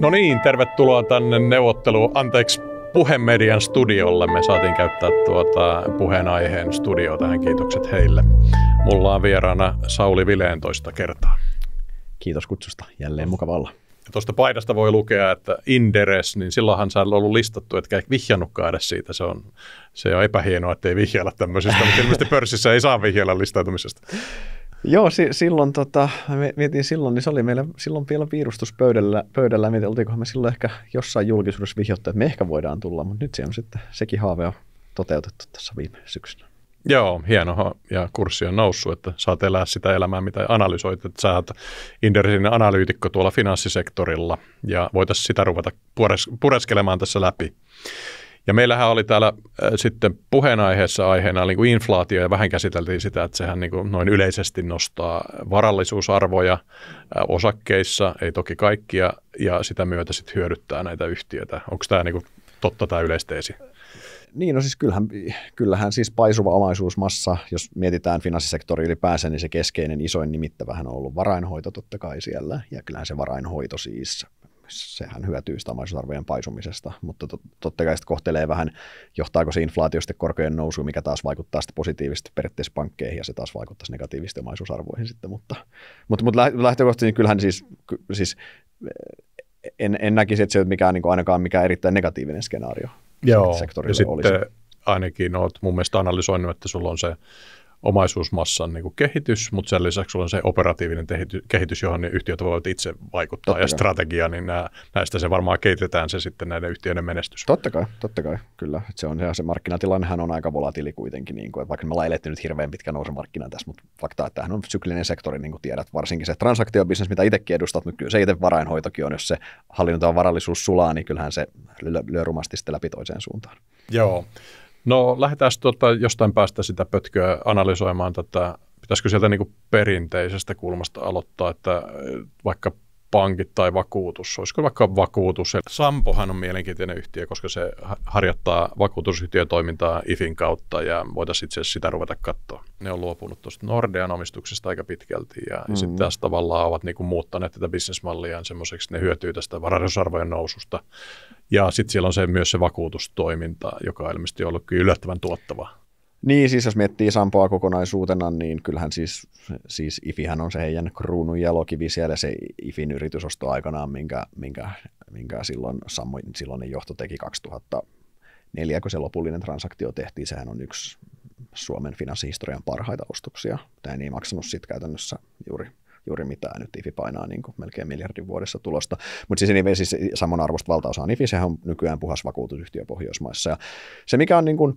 No niin, tervetuloa tänne neuvottelu, anteeksi, puhemedian studiolle. Me saatiin käyttää tuota puheenaiheen studio tähän, kiitokset heille. Mulla on vieraana Sauli Vileen toista kertaa. Kiitos kutsusta, jälleen mukavalla. Ja tuosta paidasta voi lukea, että Inderes, niin silloinhan sä on ollut listattu, etkä vihjannutkaan edes siitä. Se on, se on epähienoa, ei vihjailla tämmöisestä, mutta ilmeisesti pörssissä ei saa vihjailla listautumisesta. Joo, si- silloin tota, mietin silloin, niin se oli meillä silloin vielä piirustuspöydällä, pöydällä, mietin, oltiinko me silloin ehkä jossain julkisuudessa vihjoittaa, että me ehkä voidaan tulla, mutta nyt se on sitten, sekin haave on toteutettu tässä viime syksynä. Joo, hieno ja kurssi on noussut, että saat elää sitä elämää, mitä analysoit, että sä oot Indersin analyytikko tuolla finanssisektorilla ja voitaisiin sitä ruveta pureskelemaan tässä läpi. Ja meillähän oli täällä äh, sitten puheenaiheessa aiheena niin kuin inflaatio ja vähän käsiteltiin sitä, että sehän niin kuin noin yleisesti nostaa varallisuusarvoja äh, osakkeissa, ei toki kaikkia, ja sitä myötä sitten hyödyttää näitä yhtiöitä. Onko tämä niin kuin totta tämä yleisteesi? Niin, no siis kyllähän, kyllähän siis paisuva omaisuusmassa, jos mietitään finanssisektori ylipäänsä, niin se keskeinen isoin nimittävähän on ollut varainhoito totta kai siellä, ja kyllähän se varainhoito siis sehän hyötyy sitä omaisuusarvojen paisumisesta, mutta tot, totta kai sitten kohtelee vähän, johtaako se inflaatio sitten korkojen nousuun, mikä taas vaikuttaa sitten positiivisesti periaatteessa pankkeihin ja se taas vaikuttaa negatiivisesti omaisuusarvoihin sitten, mutta, mutta, mutta lähtökohtaisesti niin kyllähän siis, siis eh, en, en näkisi, että se on mikään, niin ainakaan mikään erittäin negatiivinen skenaario Joo, sektorille ja sitten olisi. ainakin olet mun mielestä analysoinut, että sulla on se omaisuusmassan niin kuin kehitys, mutta sen lisäksi sulla on se operatiivinen tehity, kehitys, johon ne yhtiöt voivat itse vaikuttaa totta ja kai. strategia, niin nää, näistä se varmaan keitetään se sitten näiden yhtiöiden menestys. Totta kai, totta kai, kyllä. Se, on, se markkinatilannehan on aika volatiili kuitenkin, niin kuin, vaikka me ollaan eletty nyt hirveän pitkä nousumarkkinan tässä, mutta fakta, että tämähän on syklinen sektori, niin kuin tiedät, varsinkin se transaktiobisnes, mitä itsekin edustat, mutta kyllä se itse varainhoitokin on, jos se hallinta varallisuus sulaa, niin kyllähän se lyö, lyö rumasti sitten läpi toiseen suuntaan. Joo. No lähdetään tuota, jostain päästä sitä pötköä analysoimaan tätä. Pitäisikö sieltä niin perinteisestä kulmasta aloittaa, että vaikka pankit tai vakuutus, olisiko vaikka vakuutus. Sampohan on mielenkiintoinen yhtiö, koska se harjoittaa vakuutusyhtiötoimintaa IFin kautta ja voitaisiin itse asiassa sitä ruveta katsoa. Ne on luopunut tuosta Nordean omistuksesta aika pitkälti ja, mm-hmm. sitten tässä tavallaan ovat niinku muuttaneet tätä bisnesmalliaan semmoiseksi, että ne hyötyy tästä varallisuusarvojen noususta. Ja sitten siellä on se, myös se vakuutustoiminta, joka on ilmeisesti ollut kyllä yllättävän tuottavaa. Niin, siis jos miettii Sampoa kokonaisuutena, niin kyllähän siis, siis IFIhän on se heidän kruunun jalokivi siellä, se IFin yritysosto aikanaan, minkä, minkä, minkä silloin Sammo, silloinen johto teki 2004, kun se lopullinen transaktio tehtiin, sehän on yksi Suomen finanssihistorian parhaita ostoksia. Tämä ei maksanut sitten käytännössä juuri juuri mitään. Nyt IFI painaa niin kuin melkein miljardin vuodessa tulosta. Mutta siis, niin, siis saman arvosta valtaosa on IFI, sehän on nykyään puhas vakuutusyhtiö Pohjoismaissa. Ja se, mikä on niin kuin,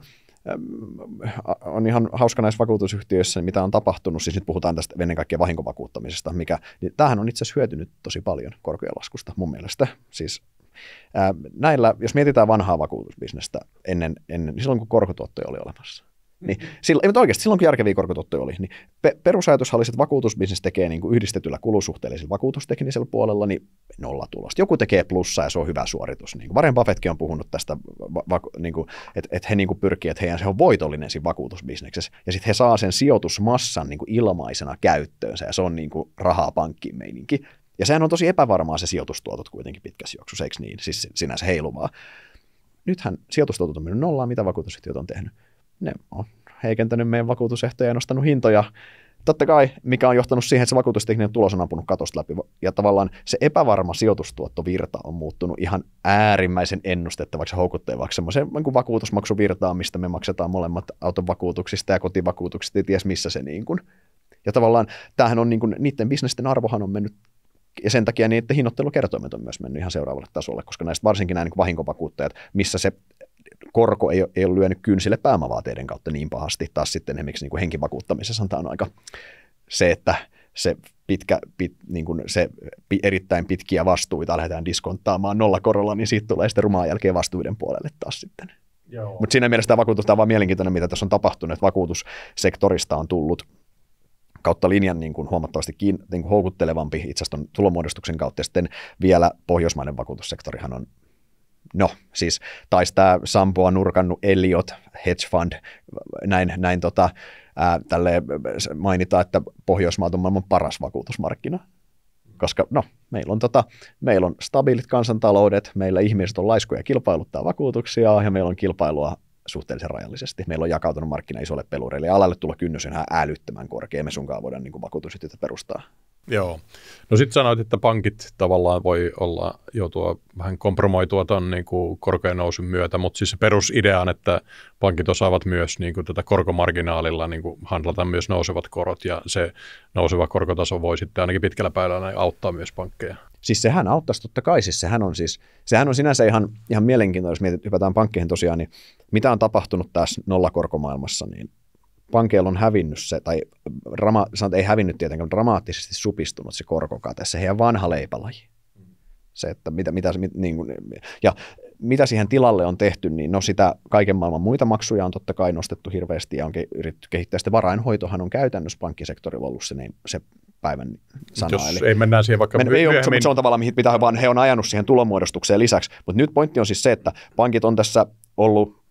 on ihan hauska näissä vakuutusyhtiöissä, mitä on tapahtunut, siis nyt puhutaan tästä ennen kaikkea vahinkovakuuttamisesta, mikä, niin tämähän on itse asiassa hyötynyt tosi paljon korkojen laskusta mun mielestä. Siis ää, näillä, jos mietitään vanhaa vakuutusbisnestä ennen, ennen niin silloin kun korkotuottoja oli olemassa, niin, silloin, mutta oikeasti silloin, kun järkeviä korkotuottoja oli, niin pe- oli, että vakuutusbisnes tekee niin kuin yhdistetyllä kulusuhteellisella vakuutusteknisellä puolella niin nolla tulosta. Joku tekee plussaa ja se on hyvä suoritus. Niin kuin Warren Buffettkin on puhunut tästä, va- va- niin kuin, että, et he niin kuin pyrkii, että heidän se on voitollinen siinä vakuutusbisneksessä ja sitten he saa sen sijoitusmassan niin kuin ilmaisena käyttöönsä ja se on niin kuin rahaa pankkiin meininki. Ja sehän on tosi epävarmaa se sijoitustuotot kuitenkin pitkässä juoksussa, eikö niin? Siis sinänsä heiluvaa nythän sijoitustuotot on mennyt nollaan, mitä vakuutusyhtiöt on tehnyt ne on heikentänyt meidän vakuutusehtoja ja nostanut hintoja. Totta kai, mikä on johtanut siihen, että se vakuutustekninen tulos on ampunut katosta läpi. Ja tavallaan se epävarma sijoitustuottovirta on muuttunut ihan äärimmäisen ennustettavaksi ja houkuttelevaksi semmoiseen niin vakuutusmaksuvirtaan, mistä me maksetaan molemmat auton vakuutuksista ja kotivakuutuksista, ei ties missä se niin kuin. Ja tavallaan tämähän on niin kuin, niiden bisnesten arvohan on mennyt ja sen takia niiden hinnoittelukertoimet on myös mennyt ihan seuraavalle tasolle, koska näistä varsinkin nämä niin vahinkovakuuttajat, missä se korko ei, ei ole lyönyt kynsille pääomavaateiden kautta niin pahasti. Taas sitten esimerkiksi niin kuin henkivakuuttamisessa tämä on aika se, että se, pitkä, pit, niin kuin se erittäin pitkiä vastuita lähdetään diskonttaamaan nollakorolla, niin siitä tulee sitten rumaan jälkeen vastuiden puolelle taas sitten. Mutta siinä mielessä tämä vakuutus tämä on vaan mielenkiintoinen, mitä tässä on tapahtunut, että vakuutussektorista on tullut kautta linjan niin kuin huomattavasti kiin, niin kuin houkuttelevampi itse asiassa tulomuodostuksen kautta. Ja sitten vielä pohjoismainen vakuutussektorihan on no siis taisi tämä Sampoa nurkannut Elliot Hedge Fund, näin, näin tota, ää, tälle mainita, että Pohjoismaat on maailman paras vakuutusmarkkina, koska no, meillä on, tota, meillä on stabiilit kansantaloudet, meillä ihmiset on laiskuja kilpailuttaa vakuutuksia ja meillä on kilpailua suhteellisen rajallisesti. Meillä on jakautunut markkina isolle pelureille ja alalle tulla kynnys on ihan älyttömän korkea. Me sunkaan voidaan niin kuin vakuutusyhtiötä perustaa Joo. No sitten sanoit, että pankit tavallaan voi olla joutua vähän kompromoitua tuon niin kuin korkojen nousun myötä, mutta siis se perusidea on, että pankit osaavat myös niin kuin tätä korkomarginaalilla niin kuin handlata myös nousevat korot ja se nouseva korkotaso voi sitten ainakin pitkällä päällä auttaa myös pankkeja. Siis sehän auttaisi totta kai, siis sehän on, siis, sehän on sinänsä ihan, ihan mielenkiintoista, jos mietit, hypätään pankkeihin tosiaan, niin mitä on tapahtunut tässä nollakorkomaailmassa, niin pankeilla on hävinnyt se, tai rama, sanot, ei hävinnyt tietenkään, mutta dramaattisesti supistunut se korkokate, se heidän vanha leipälaji. Se, että mitä, mitä, mit, niin kuin, ja mitä siihen tilalle on tehty, niin no sitä kaiken maailman muita maksuja on totta kai nostettu hirveästi ja on ke- yritetty kehittää. Sitten varainhoitohan on käytännössä pankkisektorilla ollut se, niin se päivän sana. Jos Eli ei mennään siihen vaikka men- Ei ole, se, se on tavallaan, mihin pitää, vaan he on ajanut siihen tulomuodostukseen lisäksi. Mutta nyt pointti on siis se, että pankit on tässä ollut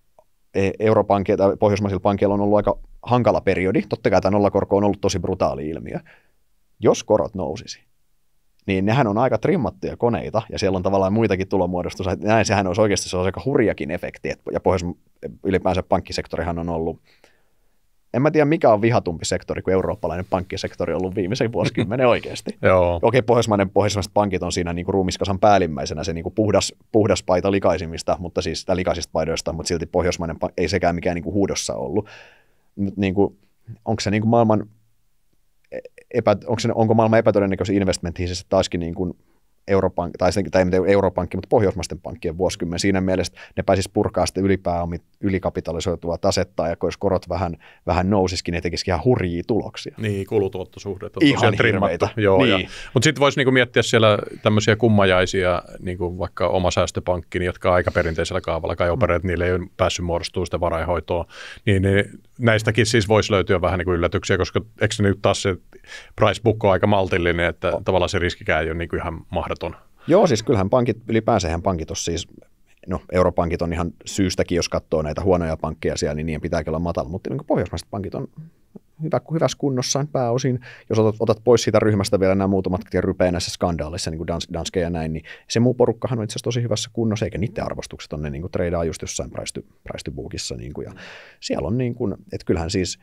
e-, Europankkeilla tai pohjoismaisilla pankeilla on ollut aika hankala periodi, totta kai tämä nollakorko on ollut tosi brutaali ilmiö, jos korot nousisi, niin nehän on aika trimmattuja koneita, ja siellä on tavallaan muitakin tulomuodostus. Näin sehän olisi oikeasti se olisi aika hurjakin efekti, et, ja pohjois, ylipäänsä pankkisektorihan on ollut, en mä tiedä mikä on vihatumpi sektori kuin eurooppalainen pankkisektori on ollut viimeisen vuosikymmenen oikeasti. Joo. Okei, pohjoismainen, pohjoismaiset pankit on siinä niin kuin ruumiskasan päällimmäisenä se niin kuin puhdas, puhdas paita likaisimmista, mutta siis sitä likaisista paidoista, mutta silti pohjoismainen ei sekään mikään niin kuin huudossa ollut mutta niin kuin, onko se niin kuin maailman e-, epä, onko, se, onko maailman epätodennäköisin investment siis taaskin niin kuin Euroopan, tai, sen, tai ei Europankki, mutta pohjoismaisten pankkien vuosikymmen. Siinä mielessä ne pääsisi purkaa sitten ylipääomit, ylikapitalisoitua tasetta, ja jos korot vähän, vähän nousisikin, ne tekisikin ihan hurjia tuloksia. Niin, kulutuottosuhde on ihan trimmattu. Joo, niin. Mutta sitten voisi niinku miettiä siellä tämmöisiä kummajaisia, niinku vaikka oma säästöpankki, niin jotka aika perinteisellä kaavalla kai opereet, mm. niille ei ole päässyt muodostumaan sitä varainhoitoa, niin ne näistäkin siis voisi löytyä vähän niin kuin yllätyksiä, koska eikö nyt taas se price book on aika maltillinen, että no. tavallaan se riskikään ei ole niin kuin ihan mahdoton. Joo, siis kyllähän pankit, ylipäänsähän pankit on siis no europankit on ihan syystäkin, jos katsoo näitä huonoja pankkeja siellä, niin niiden pitääkin olla matala, mutta niin pohjoismaiset pankit on hyvä, hyvässä kunnossa pääosin. Jos otat, otat pois siitä ryhmästä vielä nämä muutamat, jotka rypeä näissä skandaaleissa, niin kuin dans, Danske ja näin, niin se muu porukkahan on itse asiassa tosi hyvässä kunnossa, eikä niiden arvostukset on ne niin kuin treidaa just jossain price to, to niin kuin, ja siellä on niin kuin, että kyllähän siis,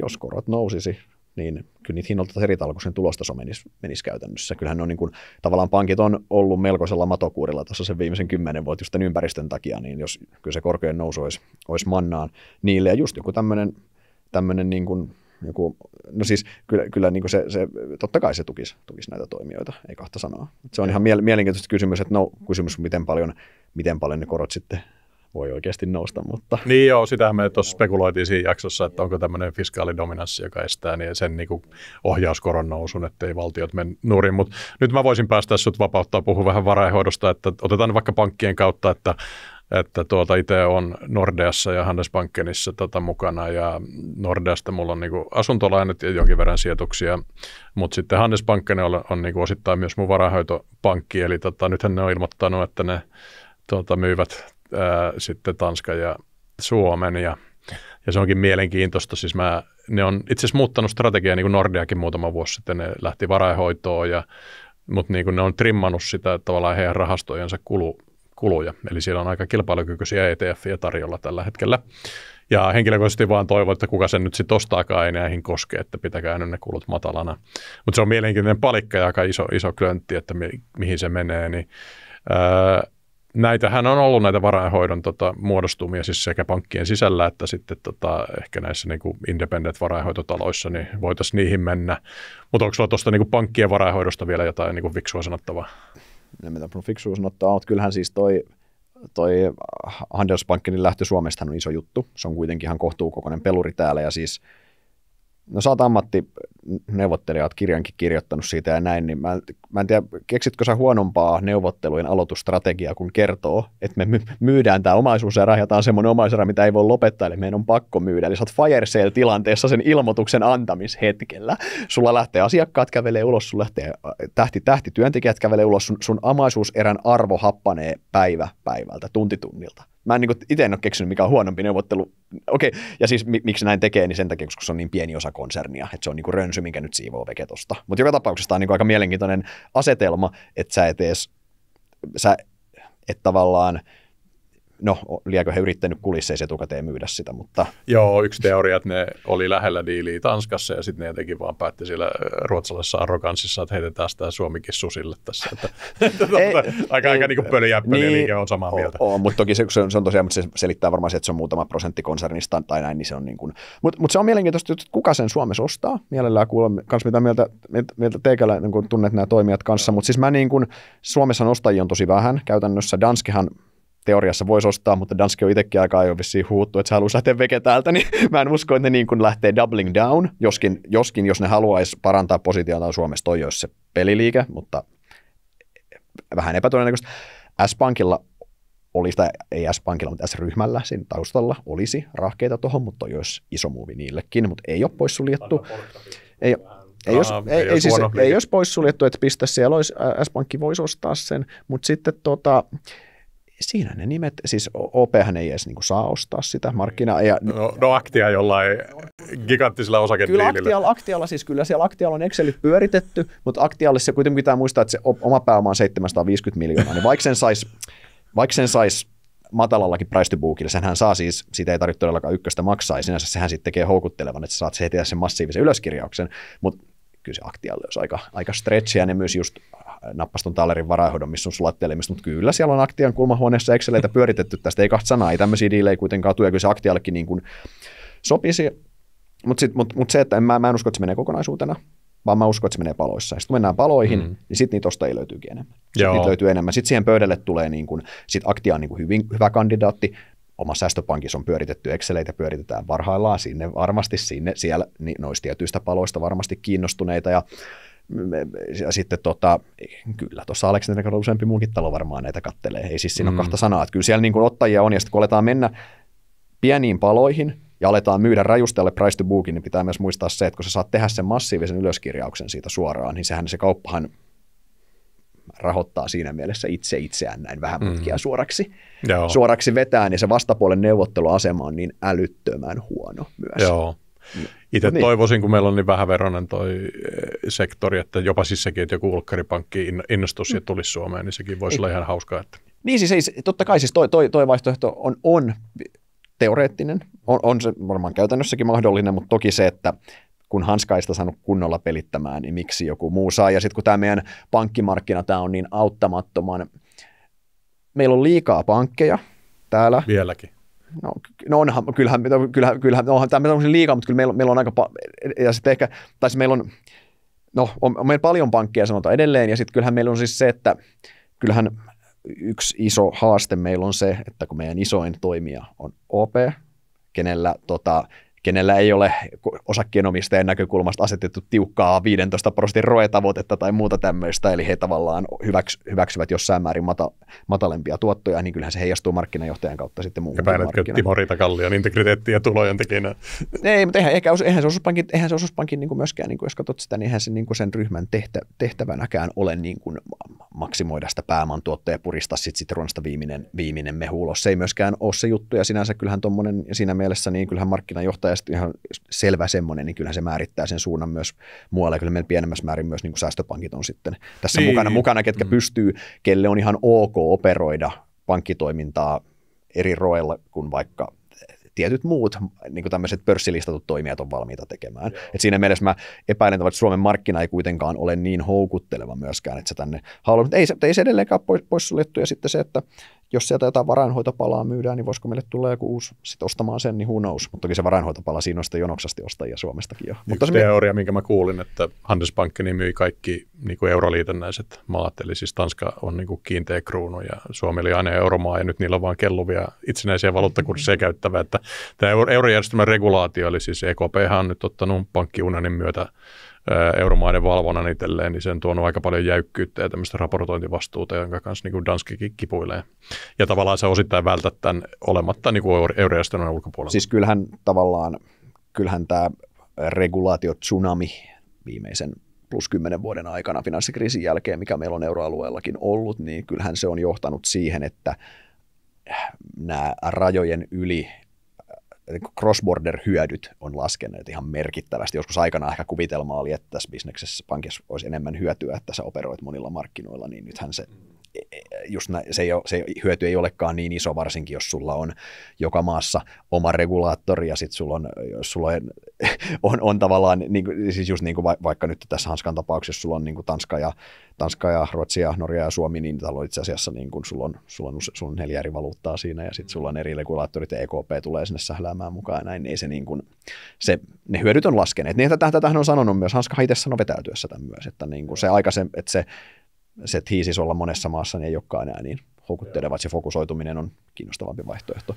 jos korot nousisi, niin kyllä niitä hinnalta eri talkoisen tulostaso menisi, menisi käytännössä. Kyllähän ne on niin kuin, tavallaan pankit on ollut melkoisella matokuurilla tässä sen viimeisen kymmenen vuotta just tämän ympäristön takia, niin jos kyllä se korkojen nousu olisi, olisi mannaan niille. Ja just joku tämmöinen tämmöinen niin kuin, joku, no siis kyllä, kyllä niin kuin se, se, totta kai se tukisi, tukisi näitä toimijoita, ei kahta sanaa. Se on ihan mielenkiintoista kysymys, että no kysymys, miten paljon, miten paljon ne korot sitten voi oikeasti nousta. Mutta. Niin joo, sitähän me tuossa spekuloitiin siinä jaksossa, että onko tämmöinen fiskaalidominanssi, joka estää niin sen niin kuin ohjauskoron nousun, ettei valtiot mene nurin. Mutta nyt mä voisin päästä sut vapauttaa puhua vähän varainhoidosta, että otetaan vaikka pankkien kautta, että että tuota itse on Nordeassa ja Handelsbankenissa tota mukana ja Nordeasta mulla on niinku asuntolainat ja jonkin verran sijoituksia, mutta sitten Handelsbanken on, on niinku osittain myös mun varahoitopankki, eli tota, nythän ne on ilmoittanut, että ne tota, myyvät ää, sitten Tanska ja Suomen ja, ja se onkin mielenkiintoista, siis mä ne on itse asiassa muuttanut strategiaa, niin kuin Nordeakin muutama vuosi sitten, ne lähti varainhoitoon, ja, mutta niin ne on trimmannut sitä että tavallaan heidän rahastojensa kulu, kuluja. Eli siellä on aika kilpailukykyisiä ETF-jä tarjolla tällä hetkellä. Ja henkilökohtaisesti vaan toivon, että kuka sen nyt sitten ostaakaan ei näihin koske, että pitäkää nyt ne kulut matalana. Mutta se on mielenkiintoinen palikka ja aika iso, iso klöntti, että mi, mihin se menee. Niin, öö, näitähän on ollut näitä varainhoidon tota, muodostumia siis sekä pankkien sisällä että sitten tota, ehkä näissä niin kuin independent varainhoitotaloissa, niin voitaisiin niihin mennä. Mutta onko sulla tuosta niin kuin pankkien varainhoidosta vielä jotain niin kuin fiksua sanottavaa? ne mitä mun fiksuus ottaa, mutta kyllähän siis toi, toi Handelsbankin lähtö Suomesta on iso juttu. Se on kuitenkin ihan kohtuukokoinen peluri täällä ja siis No sä oot ammatti neuvottelijat kirjankin kirjoittanut siitä ja näin, niin mä, mä en tiedä, keksitkö sä huonompaa neuvottelujen aloitusstrategiaa, kun kertoo, että me myydään tämä omaisuus ja tämä on semmoinen omaisuus, mitä ei voi lopettaa, eli meidän on pakko myydä. Eli sä oot fire sale-tilanteessa sen ilmoituksen antamishetkellä. Sulla lähtee asiakkaat kävelee ulos, sulla lähtee äh, tähti, tähti työntekijät kävelee ulos, sun, sun omaisuuserän arvo happanee päivä päivältä, tunti Mä en niin kuin, itse en ole keksinyt, mikä on huonompi neuvottelu. Okei, okay. ja siis mi- miksi näin tekee, niin sen takia, koska se on niin pieni osa konsernia, että se on niin rönsy, minkä nyt siivoo veketosta. Mutta joka tapauksessa tämä on niin kuin aika mielenkiintoinen asetelma, että sä et edes, sä että tavallaan – no liekö he yrittänyt kulisseissa etukäteen myydä sitä, mutta... Joo, yksi teoria, että ne oli lähellä diiliä Tanskassa ja sitten ne jotenkin vaan päätti siellä ruotsalaisessa arroganssissa, että heitetään sitä Suomikin susille tässä. Että, tuota, ei, aika ei, aika niin niinku pöljäppäli niin, liike on samaa mieltä. On, on mutta toki se, se, on, se on tosiaan, mutta se selittää varmaan se, että se on muutama prosentti konsernista tai näin, niin se on niin kuin... Mutta mut se on mielenkiintoista, että kuka sen Suomessa ostaa. Mielellään kuulla myös mitä mieltä, mieltä, teikällä niin kun tunnet nämä toimijat kanssa, mutta siis mä niin kuin, Suomessa ostajia on tosi vähän käytännössä. Danskehan teoriassa voisi ostaa, mutta Danske on itsekin aika ajoin vissiin huuttu, että se haluaisi lähteä veke täältä, niin mä en usko, että ne niin kuin lähtee doubling down, joskin, joskin jos ne haluaisi parantaa positiotaan Suomessa, toi olisi se peliliike, mutta vähän epätodennäköistä. S-Pankilla oli, sitä, ei S-Pankilla, mutta S-ryhmällä siinä taustalla olisi rahkeita tuohon, mutta toi olisi iso muuvi niillekin, mutta ei ole poissuljettu. Ei, ei, jos, ei, siis ei, siis, ei olisi poissuljettu, että pistä siellä olisi, S-Pankki voisi ostaa sen, mutta sitten tota, siinä ne nimet, siis OPhän ei edes niinku saa ostaa sitä markkinaa. Ja, no, no Aktia jollain giganttisella osakediilillä. Kyllä Aktialla, Aktialla siis kyllä siellä Aktialla on Excelit pyöritetty, mutta Aktialle se kuitenkin pitää muistaa, että se oma pääoma on 750 miljoonaa, niin vaikka sen saisi sen sais matalallakin price to bookilla, senhän saa siis, siitä ei tarvitse todellakaan ykköstä maksaa, ja sinänsä sehän sitten tekee houkuttelevan, että sä saat heti sen massiivisen ylöskirjauksen, mutta kyllä se aktialle olisi aika, aika stretchiä, ne myös just nappaston tallerin varainhoidon, missä on sulattelemista, mutta kyllä siellä on Aktian kulmahuoneessa Exceleitä pyöritetty tästä, ei kahta sanaa, ei tämmöisiä diilejä kuitenkaan tule, kyllä se Aktiallekin niin kuin sopisi, mutta mut, mut se, että en, mä, mä en usko, että se menee kokonaisuutena, vaan mä uskon, että se menee paloissa. Sitten kun mennään paloihin, mm. niin sitten niitä ostajia löytyykin enemmän. Sitten niitä löytyy enemmän. Sitten siihen pöydälle tulee, niin kun, sit Aktia on niin kun hyvin, hyvä kandidaatti, oma säästöpankissa on pyöritetty Exceleitä, pyöritetään varhaillaan sinne varmasti sinne, siellä niin noista tietyistä paloista varmasti kiinnostuneita ja ja sitten tota, kyllä tuossa Aleksanterin useampi muunkin talo varmaan näitä kattelee. Ei siis siinä mm. ole kahta sanaa. Että kyllä siellä niin kuin ottajia on ja sitten kun aletaan mennä pieniin paloihin ja aletaan myydä rajustajalle price to bookin, niin pitää myös muistaa se, että kun sä saat tehdä sen massiivisen ylöskirjauksen siitä suoraan, niin sehän se kauppahan rahoittaa siinä mielessä itse itseään näin vähän mutkia mm. suoraksi, Joo. suoraksi vetää, niin se vastapuolen neuvotteluasema on niin älyttömän huono myös. Joo. Mm. itse niin. toivoisin, kun meillä on niin vähäveroinen toi eh, sektori, että jopa siis sekin, että joku ulkkaripankki innostus ja mm. tulisi Suomeen, niin sekin voisi ei. Niin. olla ihan hauskaa. Että. Niin siis, totta kai siis toi, toi, toi vaihtoehto on, on teoreettinen, on, on se varmaan käytännössäkin mahdollinen, mutta toki se, että kun hanskaista saanut kunnolla pelittämään, niin miksi joku muu saa. Ja sitten kun tämä meidän pankkimarkkina, tämä on niin auttamattoman, meillä on liikaa pankkeja täällä. Vieläkin no, no onhan, kyllähän, kyllähän, kyllähän onhan tämä on liikaa, mutta kyllä meillä, meillä on aika, pa- ja sitten ehkä, tai meillä on, no on, on meillä paljon pankkia sanotaan edelleen, ja sitten kyllähän meillä on siis se, että kyllähän yksi iso haaste meillä on se, että kun meidän isoin toimija on OP, kenellä tota, kenellä ei ole osakkeenomistajan näkökulmasta asetettu tiukkaa 15 prosentin roetavoitetta tai muuta tämmöistä, eli he tavallaan hyväks, hyväksyvät jossain määrin mata, matalempia tuottoja, niin kyllähän se heijastuu markkinajohtajan kautta sitten muuhun Epäiletkö Timo Kallion integriteettiä ja tulojen tekijänä? Ei, mutta eihän, eikä, eihän se osuuspankin, eihän se osuuspankin niin kuin myöskään, niin kuin jos katsot sitä, niin eihän se niin kuin sen ryhmän tehtä, tehtävänäkään ole niin kuin maksimoida sitä pääoman tuottoa ja puristaa sitten runasta viimeinen, viimeinen mehu ulos. Se ei myöskään ole se juttu, ja sinänsä kyllähän tuommoinen, siinä mielessä niin kyllähän markkinajohtaja mielestä ihan selvä semmoinen, niin kyllähän se määrittää sen suunnan myös muualle. Kyllä meillä pienemmässä määrin myös niin kuin säästöpankit on sitten tässä niin. mukana, mukana, ketkä mm. pystyy, kelle on ihan ok operoida pankkitoimintaa eri roilla kuin vaikka tietyt muut niin kuin tämmöiset pörssilistatut toimijat on valmiita tekemään. Et siinä mielessä mä epäilen, että Suomen markkina ei kuitenkaan ole niin houkutteleva myöskään, että se tänne haluaa. Mutta ei, se, ei se edelleenkaan pois, pois Ja sitten se, että jos sieltä jotain varainhoitopalaa myydään, niin voisiko meille tulla joku uusi sit ostamaan sen, niin who knows. Mutta toki se varainhoitopala, siinä on sitten jonoksasti ostajia Suomestakin jo. Yksi Mutta se teoria, minkä mä kuulin, että Handelsbankki niin myi kaikki niin kuin euroliitännäiset maat, eli siis Tanska on niin kuin kiinteä kruunu ja Suomi oli aina euromaa ja nyt niillä on vaan kelluvia itsenäisiä valuuttakursseja mm-hmm. käyttävää. Että tämä eurojärjestelmän regulaatio, eli siis EKP on nyt ottanut pankkiunanin myötä euromaiden valvonnan itselleen, niin sen tuonut aika paljon jäykkyyttä ja tämmöistä raportointivastuuta, jonka kanssa niin Danske kipuilee. Ja tavallaan se osittain välttää tämän olematta niin eurojärjestelmän ulkopuolella. Siis kyllähän tavallaan, kyllähän tämä regulaatio tsunami viimeisen plus kymmenen vuoden aikana finanssikriisin jälkeen, mikä meillä on euroalueellakin ollut, niin kyllähän se on johtanut siihen, että äh, nämä rajojen yli niin cross-border-hyödyt on laskenut ihan merkittävästi. Joskus aikana ehkä kuvitelma oli, että tässä bisneksessä pankissa olisi enemmän hyötyä, että sä operoit monilla markkinoilla, niin nythän se just nä, se, ei ole, se hyöty ei olekaan niin iso, varsinkin jos sulla on joka maassa oma regulaattori ja sitten sulla on, sulla on, on, on tavallaan, niin kuin, siis just niin kuin va, vaikka nyt tässä Hanskan tapauksessa sulla on niin kuin Tanska, ja, Tanska ja Ruotsi ja Norja ja Suomi, niin täällä on itse asiassa niin kuin sulla on, sulla on, sulla on neljä eri valuuttaa siinä ja sitten sulla on eri regulaattorit ja EKP tulee sinne sähläämään mukaan näin, niin ei se niin kuin, se, ne hyödyt on laskeneet. Niin, tätähän on sanonut myös, Hanska itse sanoi vetäytyessä tämän myös, että niin kuin se aikaisemmin että se se hiisis olla monessa maassa, niin ei olekaan enää niin houkutteleva, että se fokusoituminen on kiinnostavampi vaihtoehto.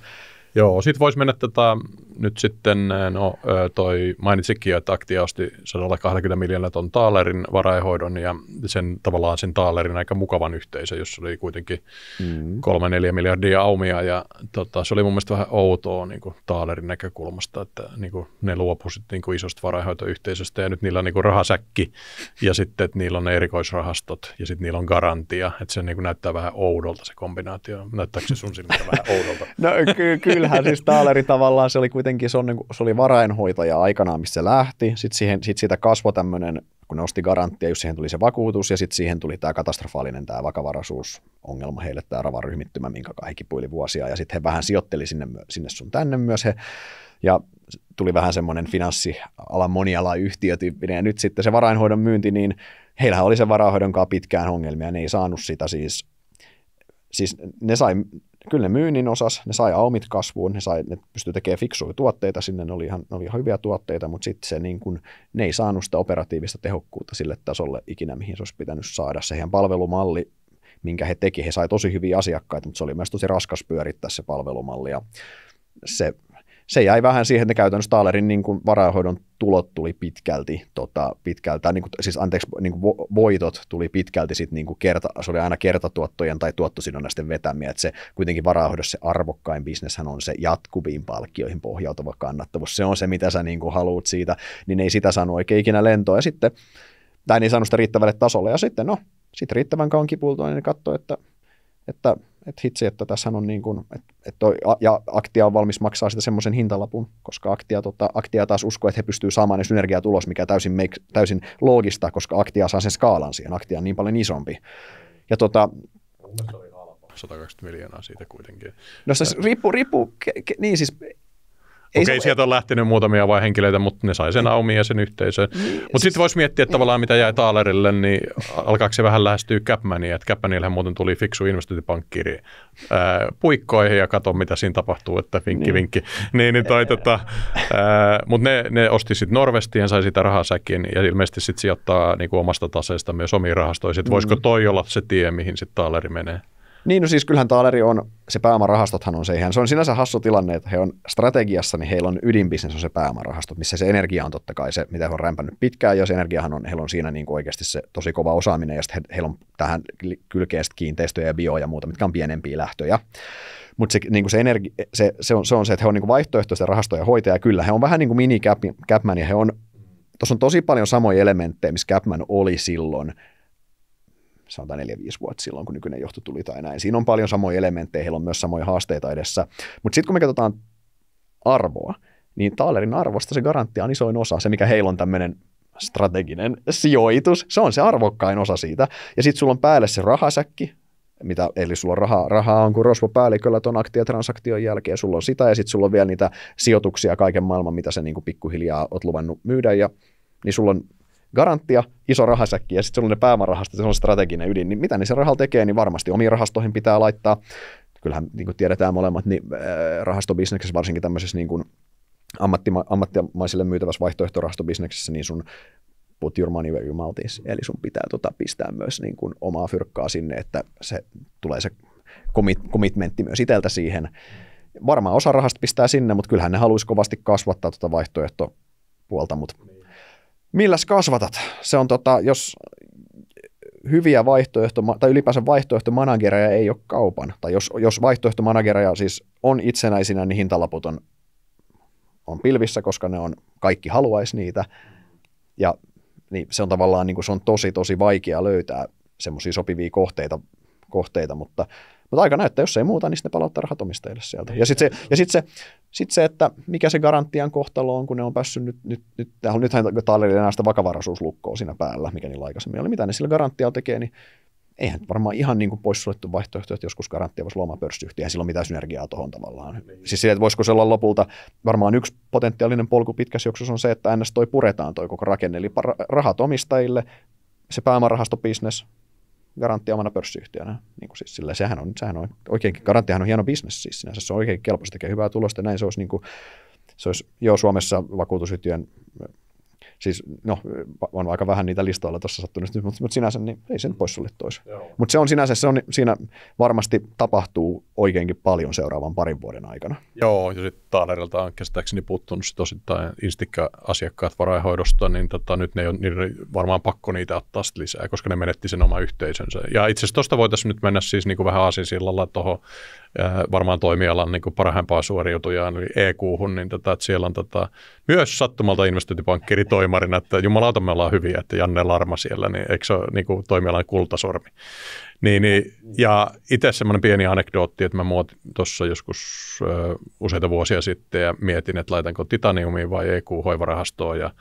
Joo, sit voisi mennä tätä tota, nyt sitten, no toi mainitsikin jo, että Aktia osti 120 miljoonaa ton taalerin varainhoidon ja sen tavallaan sen taalerin aika mukavan yhteisö, jossa oli kuitenkin mm. 3-4 miljardia aumia ja tota, se oli mun mielestä vähän outoa niin kuin taalerin näkökulmasta, että niin kuin ne luopuivat sitten niin isosta varainhoitoyhteisöstä ja nyt niillä on niin kuin rahasäkki ja sitten, että niillä on ne erikoisrahastot ja sitten niillä on garantia, että se niin kuin näyttää vähän oudolta se kombinaatio. Näyttääkö se sun silmiltä vähän oudolta? No ky- kyllä kyllähän siis Taaleri tavallaan se oli kuitenkin, se, on, niinku, se oli varainhoitaja aikanaan, missä se lähti. Sitten siihen, sit siitä kasvoi tämmöinen, kun ne osti garanttia, just siihen tuli se vakuutus ja sitten siihen tuli tämä katastrofaalinen tämä vakavaraisuusongelma heille, tämä ravaryhmittymä, minkä kaikki puili vuosia. Ja sitten he vähän sijoitteli sinne, sinne sun tänne myös he. Ja tuli vähän semmoinen finanssialan monialayhtiötyyppinen. Ja nyt sitten se varainhoidon myynti, niin heillähän oli se varainhoidon pitkään ongelmia, ne ei saanut sitä siis, siis ne sai kyllä ne myynnin osas, ne sai aumit kasvuun, ne, sai, ne pystyi tekemään fiksuja tuotteita sinne, ne oli ihan, ne oli ihan hyviä tuotteita, mutta sitten se niin kun, ne ei saanut sitä operatiivista tehokkuutta sille tasolle ikinä, mihin se olisi pitänyt saada. Se heidän palvelumalli, minkä he teki, he sai tosi hyviä asiakkaita, mutta se oli myös tosi raskas pyörittää se palvelumalli ja se se jäi vähän siihen, että käytännössä Taalerin niin kuin varainhoidon tulot tuli pitkälti, tota, pitkältä, niin kuin, siis anteeksi, niin kuin voitot tuli pitkälti sit, niin kuin kerta, se oli aina kertatuottojen tai tuottosidonnaisten vetämiä, että se kuitenkin varainhoidossa se arvokkain bisneshän on se jatkuviin palkkioihin pohjautuva kannattavuus, se on se, mitä sä niin kuin haluut siitä, niin ei sitä saanut oikein ikinä lentoa, ja sitten, tai niin saanut sitä riittävälle tasolle, ja sitten no, sitten riittävän kauan kipultoinen niin katsoi, että, että et hitsi, että tässä on niin kuin, että, että, ja Aktia on valmis maksaa sitä semmoisen hintalapun, koska Aktia, tota, Aktia taas uskoo, että he pystyvät saamaan ne synergiat ulos, mikä täysin, make, täysin loogista, koska Aktia saa sen skaalan siihen, Aktia on niin paljon isompi. Ja tota, 120 miljoonaa siitä kuitenkin. No se riippuu, riippuu ke, ke, niin siis Okei, okay, se... sieltä on lähtenyt muutamia vain henkilöitä, mutta ne sai sen aumiin ja sen yhteisön. Niin, mutta siis... sitten voisi miettiä, että tavallaan mitä jäi Taalerille, niin alkaako se vähän lähestyä Capmania. Että Capmanillehän muuten tuli fiksu investointipankkiri puikkoihin ja katso, mitä siinä tapahtuu, että vinkki niin. vinkki. Niin, niin toi, tota, mutta ne, ne osti sitten Norvestien, sai sitä rahasäkin ja ilmeisesti sitten sijoittaa niin kuin omasta taseesta myös omiin rahastoihin. Mm. Voisiko toi olla se tie, mihin sitten Taaleri menee? Niin, no siis kyllähän Taaleri on, se pääomarahastothan on se ihan, se on sinänsä hassu tilanne, että he on strategiassa, niin heillä on ydinbisnes on se pääomarahastot, missä se energia on totta kai se, mitä he on rämpännyt pitkään, ja se energiahan on, heillä on siinä niin kuin oikeasti se tosi kova osaaminen, ja sitten he, heillä on tähän kylkeen kiinteistöjä ja bio ja muuta, mitkä on pienempiä lähtöjä. Mutta se, niin se, energi, se, se, on, se, on, se että he on niin vaihtoehtoisten rahastojen hoitaja, kyllä he on vähän niin kuin mini Capman, ja he on tuossa on tosi paljon samoja elementtejä, missä Capman oli silloin sanotaan neljä, viisi vuotta silloin, kun nykyinen johto tuli tai näin. Siinä on paljon samoja elementtejä, heillä on myös samoja haasteita edessä. Mutta sitten kun me katsotaan arvoa, niin Taalerin arvosta se garantia on isoin osa, se mikä heillä on tämmöinen strateginen sijoitus, se on se arvokkain osa siitä. Ja sitten sulla on päälle se rahasäkki, mitä, eli sulla on raha rahaa on kuin rosvo päälliköllä ton aktiotransaktion jälkeen, sulla on sitä ja sitten sulla on vielä niitä sijoituksia kaiken maailman, mitä sä niin kuin pikkuhiljaa oot luvannut myydä ja niin sulla on garanttia, iso rahasäkki ja sitten sulla on ne se on strateginen ydin, niin mitä ne se rahalla tekee, niin varmasti omiin rahastoihin pitää laittaa. Kyllähän niin kuin tiedetään molemmat, niin äh, rahastobisneksessä varsinkin tämmöisessä niin kuin ammattima- ammattimaisille myytävässä vaihtoehtorahastobisneksessä, niin sun put your money where your mouth is. Eli sun pitää tota pistää myös niin kuin omaa fyrkkaa sinne, että se tulee se komit- komitmentti myös iteltä siihen. Varmaan osa rahasta pistää sinne, mutta kyllähän ne haluaisi kovasti kasvattaa tuota vaihtoehtopuolta, mutta milläs kasvatat? Se on tota, jos hyviä vaihtoehto, tai ylipäänsä vaihtoehtomanagereja ei ole kaupan, tai jos, jos vaihtoehtomanagereja siis on itsenäisinä, niin hintalaput on, on pilvissä, koska ne on, kaikki haluaisi niitä, ja niin se on tavallaan niin kuin, se on tosi, tosi vaikea löytää semmoisia sopivia kohteita, kohteita, mutta mutta aika näyttää, jos ei muuta, niin sitten palauttaa rahat omistajille sieltä. Ja sitten se, niin. sit se, sit se, että mikä se garantian kohtalo on, kun ne on päässyt nyt, nyt, nyt nythän Tallerilla enää sitä vakavaraisuuslukkoa siinä päällä, mikä niillä aikaisemmin oli. Mitä ne sillä garantiaa tekee, niin eihän varmaan ihan niin kuin poissuljettu vaihtoehto, että joskus garanttia voisi luomaan pörssiyhtiö, eihän sillä ole mitään synergiaa tuohon tavallaan. Niin. Siis sille, että voisiko se olla lopulta, varmaan yksi potentiaalinen polku pitkässä juoksussa on se, että ns. toi puretaan toi koko rakenne, eli rahat omistajille, se pääomarahastobisnes, garanttia omana pörssiyhtiönä. Niin kuin siis sillä, sehän on, sehän on oikeinkin, garanttihan on hieno bisnes siis sinänsä, se on oikein kelpo, se tekee hyvää tulosta, näin se olisi niin kuin, se olisi, jo Suomessa vakuutusyhtiön Siis, no, on aika vähän niitä listoilla tuossa sattunut, mutta, mutta sinänsä niin ei sen pois sulle toisi. Mutta se on sinänsä, se on, siinä varmasti tapahtuu oikeinkin paljon seuraavan parin vuoden aikana. Joo, ja sitten Taalerilta on käsittääkseni puuttunut tosittain instikka-asiakkaat varainhoidosta, niin tota, nyt ne on varmaan pakko niitä ottaa lisää, koska ne menetti sen oma yhteisönsä. Ja itse asiassa tuosta voitaisiin nyt mennä siis niin kuin vähän aasinsillalla tuohon Äh, varmaan toimialan niinku niin e kuin parhaimpaa suoriutujaan, eli eq niin tota, että siellä on tota, myös sattumalta investointipankkiri toimarina, että jumalauta me ollaan hyviä, että Janne Larma siellä, niin eikö se ole niin kuin toimialan kultasormi? Niin, niin, ja itse semmoinen pieni anekdootti, että mä tuossa joskus ö, useita vuosia sitten ja mietin, että laitanko titaniumiin vai EQ-hoivarahastoon ja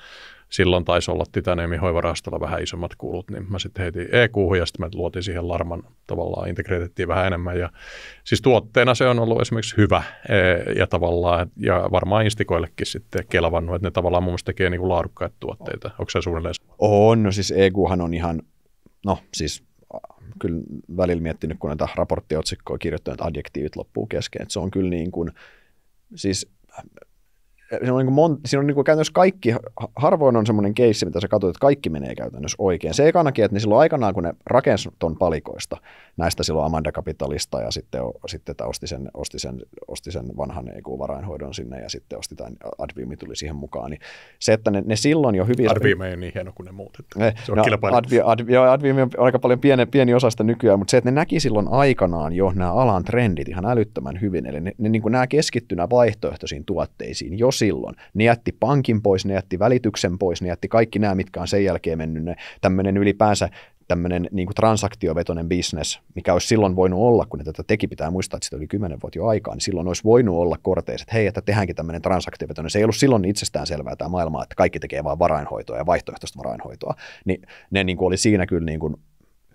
silloin taisi olla Titaniumin hoivarastolla vähän isommat kulut, niin mä sitten heitin eq ja sitten mä luotiin siihen Larman tavallaan, integreitettiin vähän enemmän. Ja, siis tuotteena se on ollut esimerkiksi hyvä e, ja tavallaan, ja varmaan Instikoillekin sitten kelvannut, että ne tavallaan mun mielestä tekee niin kuin laadukkaita tuotteita. Onko se suunnilleen? On, no siis EQhan on ihan, no siis kyllä välillä miettinyt, kun näitä raporttiotsikkoja kirjoittanut, että adjektiivit loppuu kesken. Että se on kyllä niin kuin, siis siinä on, niin mon, siinä on niin käytännössä kaikki, harvoin on semmoinen keissi, mitä sä katsoit, että kaikki menee käytännössä oikein. Se ekanakin, että niin silloin aikanaan, kun ne rakensi ton palikoista, näistä silloin Amanda Capitalista ja sitten, sitten että osti sen, osti sen, osti sen vanhan niin varainhoidon sinne ja sitten osti tämän Advimi tuli siihen mukaan, niin se, että ne, ne silloin jo hyvin... Advimi ei niin hieno kuin ne muut, että ne, se on no, Advi, Advi, joo, Advimi on aika paljon pieni, pieni osa sitä nykyään, mutta se, että ne näki silloin aikanaan jo nämä alan trendit ihan älyttömän hyvin, eli ne, ne niin kuin nämä keskittyy vaihtoehtoisiin tuotteisiin, jos silloin. Ne jätti pankin pois, ne jätti välityksen pois, ne jätti kaikki nämä, mitkä on sen jälkeen mennyt. Ne, tämmöinen ylipäänsä tämmöinen niin kuin transaktiovetoinen bisnes, mikä olisi silloin voinut olla, kun ne tätä teki, pitää muistaa, että sitä oli kymmenen vuotta jo aikaa, niin silloin olisi voinut olla korteissa, että hei, että tehdäänkin tämmöinen transaktiovetoinen. Se ei ollut silloin itsestään selvää tämä maailma, että kaikki tekee vain varainhoitoa ja vaihtoehtoista varainhoitoa. Niin ne niin kuin oli siinä kyllä niin kuin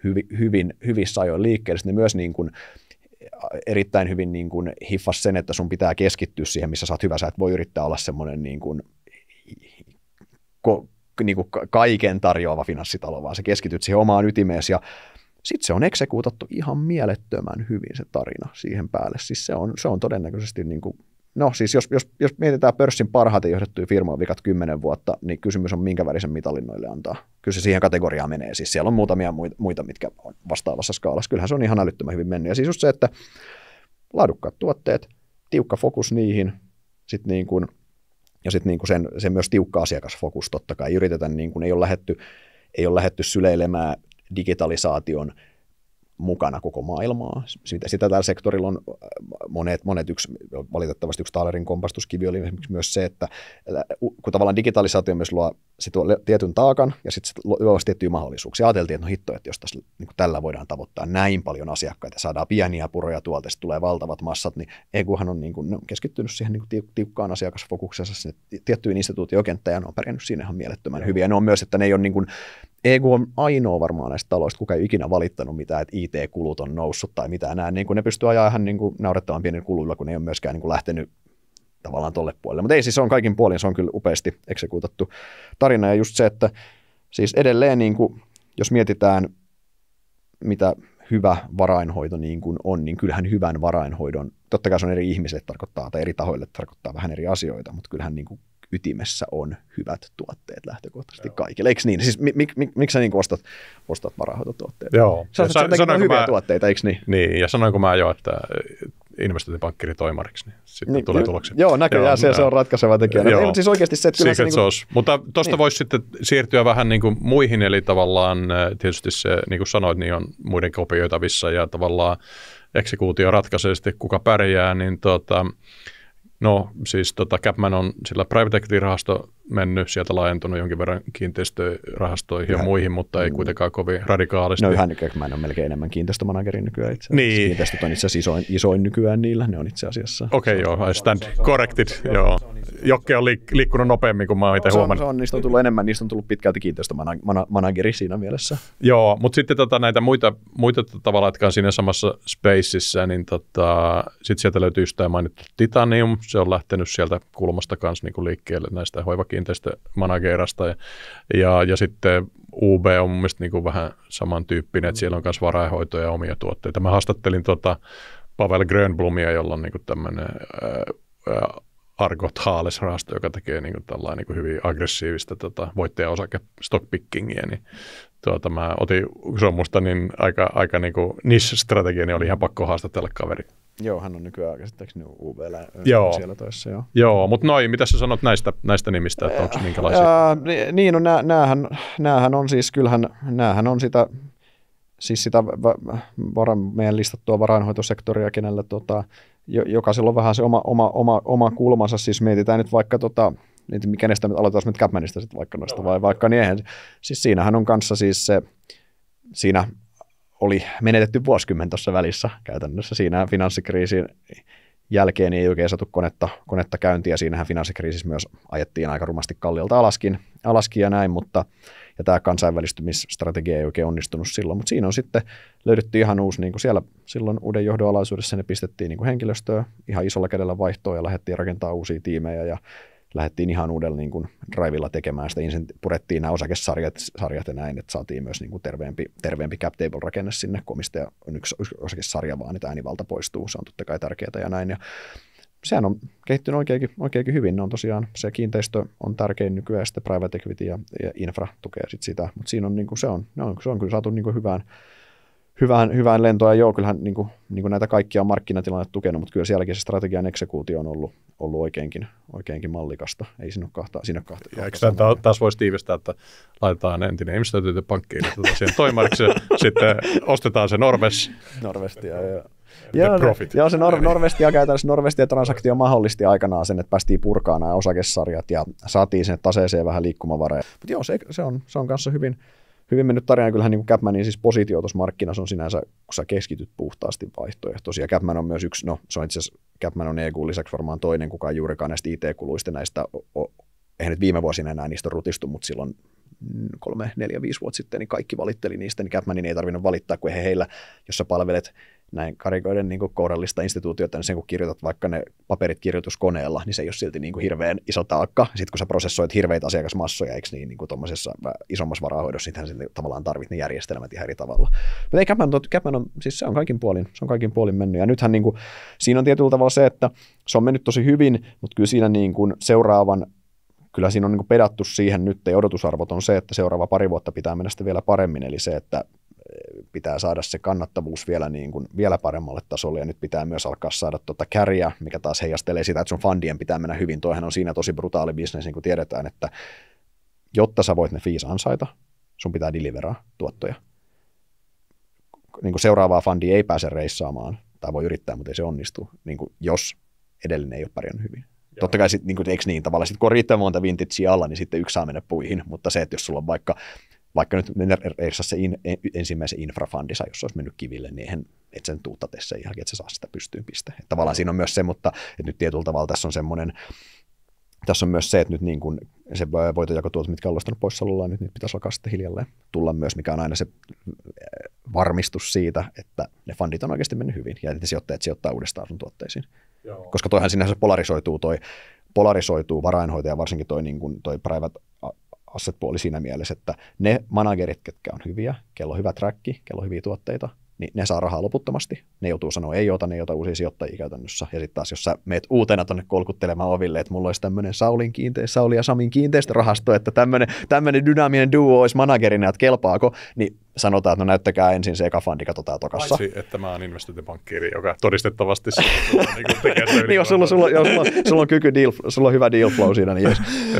hyvin, hyvin, hyvissä ajoin liikkeellä. Sitten ne myös niin kuin, erittäin hyvin niin kuin hiffas sen, että sun pitää keskittyä siihen, missä sä oot hyvä. Sä et voi yrittää olla semmoinen niin kuin, ko, niin kuin kaiken tarjoava finanssitalo, vaan sä keskityt siihen omaan ytimeesi ja sitten se on eksekuutattu ihan mielettömän hyvin se tarina siihen päälle. Siis se on, se on todennäköisesti niin kuin No siis jos, jos, jos mietitään pörssin parhaiten johdettuja firmoja, vikat 10 vuotta, niin kysymys on minkä värisen mitallin noille antaa. Kyllä se siihen kategoriaan menee. Siis siellä on muutamia muita, mitkä on vastaavassa skaalassa. Kyllähän se on ihan älyttömän hyvin mennyt. Ja siis just se, että laadukkaat tuotteet, tiukka fokus niihin, sitten niin kun ja sitten niin sen, sen, myös tiukka asiakasfokus totta kai. Ei, yritetä niin kun ei ole lähetty, ei ole lähetty syleilemään digitalisaation – mukana koko maailmaa. Sitä, sitä tällä sektorilla on äh, monet, monet yksi, valitettavasti yksi Taalerin kompastuskivi oli esimerkiksi myös se, että kun tavallaan digitalisaatio myös luo, sit tietyn taakan ja sitten luo sit tiettyjä mahdollisuuksia. Ajateltiin, että no hitto, että jos tässä, niin tällä voidaan tavoittaa näin paljon asiakkaita, saadaan pieniä puroja tuolta, tulee valtavat massat, niin EQhan on niin kuin, ne no, on keskittynyt siihen niin kuin tiukkaan asiakasfokukseensa sinne tiettyyn instituutiokenttään ja ne on pärjännyt siinä ihan mielettömän hyviä. Ne on myös, että ne ei ole niin kuin, EU on ainoa varmaan näistä taloista, kuka ei ikinä valittanut mitään, että IT-kulut on noussut tai mitään. Nämä, niin kuin ne pystyy ajaa ihan niin kuin naurettavan pienen kuluilla, kun ne ei ole myöskään niin kuin lähtenyt tavallaan tolle puolelle. Mutta ei siis, se on kaikin puolin, se on kyllä upeasti eksekuutattu tarina. Ja just se, että siis edelleen, niin kuin, jos mietitään, mitä hyvä varainhoito niin kuin on, niin kyllähän hyvän varainhoidon, totta kai se on eri ihmisille tarkoittaa tai eri tahoille tarkoittaa vähän eri asioita, mutta kyllähän niin kuin ytimessä on hyvät tuotteet lähtökohtaisesti Joo. kaikille. Eikö niin? Siis mi, mi, mi, miksi sä niin ostat, ostat varahoitotuotteita? Joo. Sä ostat sen takia niinku hyviä mä, tuotteita, eikö niin? Niin, ja sanoinko mä jo, että eh, investointipankkiri toimariksi, niin sitten niin, tulee tuloksi. Joo, näköjään joo, se, se on ratkaiseva tekijä. No, joo. Ei, niin, siis oikeasti se, että Secret se, niin kuin... Mutta tuosta niin. voisi sitten siirtyä vähän niin kuin muihin, eli tavallaan eh, tietysti se, niin kuin sanoit, niin on muiden kopioitavissa ja tavallaan eksekuutio ratkaisee sitten, kuka pärjää, niin tota, No siis tota, Capman on sillä private equity-rahasto mennyt, sieltä laajentunut jonkin verran kiinteistörahastoihin ja, ja muihin, mutta ei mm. kuitenkaan kovin radikaalisti. No yhä nykyään ole melkein enemmän kiinteistömanagerin nykyään itse asiassa. Niin. Kiinteistöt on itse asiassa isoin, isoin nykyään niillä, ne on itse asiassa. Okei, okay, joo, I stand corrected, joo. Jokke on liik- liikkunut nopeammin kuin mä oon no, itse huomannut. Se on, niistä on tullut enemmän, niistä on tullut pitkälti kiinteistömanageri siinä mielessä. Joo, mutta sitten tota, näitä muita, muita tavalla, jotka on siinä samassa spaceissa, niin tota, sitten sieltä löytyy sitä mainittu Titanium, se on lähtenyt sieltä kulmasta kanssa niin liikkeelle näistä hoivakin kiinteistömanagerasta. Ja, ja, ja sitten UB on mun mielestä niin kuin vähän samantyyppinen, että siellä on myös varainhoitoja ja omia tuotteita. Mä haastattelin tuota Pavel Grönblumia, jolla on niin tämmöinen Argot Haales-rahasto, joka tekee niin kuin tällainen niin kuin hyvin aggressiivista tota, voittajaosake stockpickingia, niin tuota, mä otin, se on musta niin aika, aika niin niche-strategia, niin oli ihan pakko haastatella kaveri. Joo, hän on nykyään käsittääkseni uv joo. siellä töissä. Joo, joo mutta noin, mitä sä sanot näistä, näistä nimistä, että onko minkälaisia? Ää, niin, no nää, näähän, näähän, on siis, kyllähän näähän on sitä, siis sitä vara, meidän listattua varainhoitosektoria, kenellä tota, jokaisella on vähän se oma, oma, oma, oma kulmansa, siis mietitään nyt vaikka tota, niin, mikä näistä nyt aloitetaan nyt Capmanista sitten vaikka noista vai vaikka niin eihän, siis siinähän on kanssa siis se, siinä oli menetetty vuosikymmen tuossa välissä käytännössä. Siinä finanssikriisin jälkeen ei oikein saatu konetta, konetta käyntiä. Siinähän finanssikriisissä myös ajettiin aika rumasti kalliolta alaskin, alaskin ja näin, mutta ja tämä kansainvälistymisstrategia ei oikein onnistunut silloin, mutta siinä on sitten löydetty ihan uusi, niin kuin siellä silloin uuden johdon alaisuudessa ne pistettiin niin kuin henkilöstöä ihan isolla kädellä vaihtoon ja lähdettiin rakentaa uusia tiimejä ja lähdettiin ihan uudella niin kuin drivilla tekemään sitä, ensin purettiin nämä osakesarjat sarjat ja näin, että saatiin myös niin kuin terveempi, terveempi cap table rakenne sinne, kun omistaja on yksi osakesarja vaan, että äänivalta poistuu, se on totta kai tärkeää ja näin. Ja sehän on kehittynyt oikeinkin, oikeinkin hyvin. Ne on tosiaan, se kiinteistö on tärkein nykyään, sitten private equity ja, ja infra tukee sit sitä, mutta siinä on, niin kuin se on, ne on, se on kyllä saatu niin kuin hyvään, hyvään, hyvään lentoon. Ja joo, kyllähän niin kuin, niin kuin näitä kaikkia on markkinatilanne tukenut, mutta kyllä sielläkin se strategian eksekuutio on ollut, ollut oikeinkin, oikeinkin mallikasta. Ei siinä ole kahta. Siinä ole kahta, kahta eikö tämä taas voisi tiivistää, että laitetaan entinen ihmistäytyy pankkiin, että siihen toimariksi sitten ostetaan se Norves. Norvestia, joo. Joo, profit. joo, se Nor- Norvestia käytännössä Norvestia transaktio mahdollisti aikanaan sen, että päästiin purkaan nämä osakesarjat ja saatiin sen taseeseen vähän liikkumavaraa. Mutta joo, se, se, on, se on kanssa hyvin, hyvin mennyt tarina. Kyllähän niin Capmanin siis positio tuossa markkinassa on sinänsä, kun sä keskityt puhtaasti vaihtoehtoisia. Ja Capman on myös yksi, no se on itse asiassa, Capman on EGUn lisäksi varmaan toinen, kuka ei juurikaan näistä IT-kuluista näistä, o, eihän nyt viime vuosina enää niistä rutistu, mutta silloin mm, kolme, neljä, viisi vuotta sitten, niin kaikki valitteli niistä, niin Capmanin ei tarvinnut valittaa, kun he heillä, jos sä palvelet näin karikoiden niin kourallista instituutiota, niin sen kun kirjoitat vaikka ne paperit kirjoituskoneella, niin se ei ole silti niin kuin hirveän iso taakka. Sitten kun sä prosessoit hirveitä asiakasmassoja, eikö niin, niin kuin tuommoisessa äh, isommassa varahoidossa, niin sitten tavallaan tarvit ne järjestelmät ihan eri tavalla. Mutta ei Capman, Capman on, siis se on kaikin puolin, se on kaikin puolin mennyt. Ja nythän niin kuin, siinä on tietyllä tavalla se, että se on mennyt tosi hyvin, mutta kyllä siinä niin kuin seuraavan kyllä siinä on niin pedattu siihen nyt, ja odotusarvot on se, että seuraava pari vuotta pitää mennä sitten vielä paremmin, eli se, että pitää saada se kannattavuus vielä, niin kuin, vielä paremmalle tasolle ja nyt pitää myös alkaa saada tuota käriä, mikä taas heijastelee sitä, että sun fundien pitää mennä hyvin. Toihan on siinä tosi brutaali bisnes, niin kuin tiedetään, että jotta sä voit ne fees ansaita, sun pitää deliveraa tuottoja. Niin kuin seuraavaa fundia ei pääse reissaamaan, tai voi yrittää, mutta ei se onnistu, niin kuin jos edellinen ei ole pärjännyt hyvin. Joo. Totta kai, sit, niin kuin, eikö niin, tavallaan sit, kun on riittävän monta vintitsiä alla, niin sitten yksi saa mennä puihin, mutta se, että jos sulla on vaikka vaikka nyt reissasi se in, e, ensimmäisen infrafandisa, jos se olisi mennyt kiville, niin eihän et sen tuutta tee sen jälkeen, että se saa sitä pystyyn piste. Että tavallaan mm. siinä on myös se, mutta että nyt tietyllä tavalla tässä on semmoinen, tässä on myös se, että nyt niin kuin se voitojakotuotot, mitkä on loistanut pois salullaan, nyt, nyt pitäisi alkaa sitten hiljalleen tulla myös, mikä on aina se varmistus siitä, että ne fundit on oikeasti mennyt hyvin ja että sijoittajat sijoittaa uudestaan sun tuotteisiin. Joo. Koska toihan sinänsä polarisoituu toi polarisoituu varainhoitaja, varsinkin toi, niin kuin, toi private asset puoli siinä mielessä, että ne managerit, ketkä on hyviä, kello on hyvä track, kello on hyviä tuotteita, niin ne saa rahaa loputtomasti. Ne joutuu sanoa ei ota, ne ei ota uusia sijoittajia käytännössä. Ja sitten taas, jos sä meet uutena tonne kolkuttelemaan oville, että mulla olisi tämmöinen Saulin kiinteistö, Sauli ja Samin kiinteistörahasto, että tämmöinen dynaaminen duo olisi managerina, että kelpaako, niin sanotaan, että no näyttäkää ensin se eka fundi, katsotaan tokassa. Paitsi, että mä oon investointipankkiiri, joka todistettavasti siis niin tekee niin, jos sulla, sulla, jos sulla, sulla, on kyky deal, sulla on hyvä deal flow siinä, niin jos,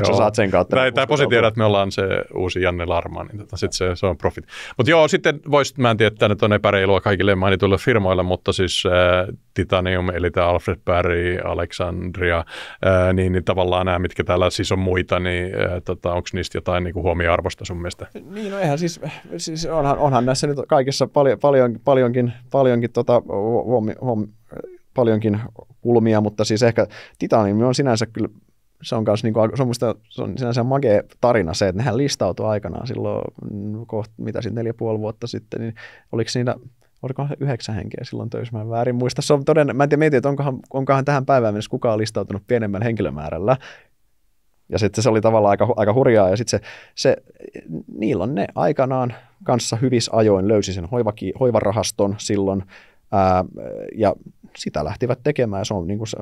sä saat sen kautta. Tämä, niinku tämä posi tiedä, että me ollaan se uusi Janne Larma, niin tota, sit se, se, on profit. Mutta joo, sitten voisi, mä en tiedä, että on epäreilua kaikille mainituille firmoille, mutta siis äh, Titanium, eli tämä Alfred Perry Alexandria, äh, niin, niin, tavallaan nämä, mitkä täällä siis on muita, niin äh, tota, onko niistä jotain niin huomioarvosta sun mielestä? Niin, no eihän siis, siis on onhan, onhan näissä nyt kaikissa paljon, paljon, paljonkin, paljonkin, tota, huom, huom, paljonkin kulmia, mutta siis ehkä Titanium on sinänsä kyllä se on niin kuin, se on, musta, se on sinänsä makea tarina se, että nehän listautui aikanaan silloin, mm, koht, mitä sitten neljä puoli vuotta sitten, niin oliko siinä oliko yhdeksän henkeä silloin töissä, mä en väärin muista. Se on toden, mä en tiedä, mietin, että onkohan, onkohan tähän päivään mennessä kukaan listautunut pienemmän henkilömäärällä. Ja sitten se oli tavallaan aika, aika hurjaa. Ja sitten se, se, niillä on ne aikanaan, kanssa hyvissä ajoin löysi sen hoivaki, hoivarahaston silloin ää, ja sitä lähtivät tekemään. Se on, niin kuin se,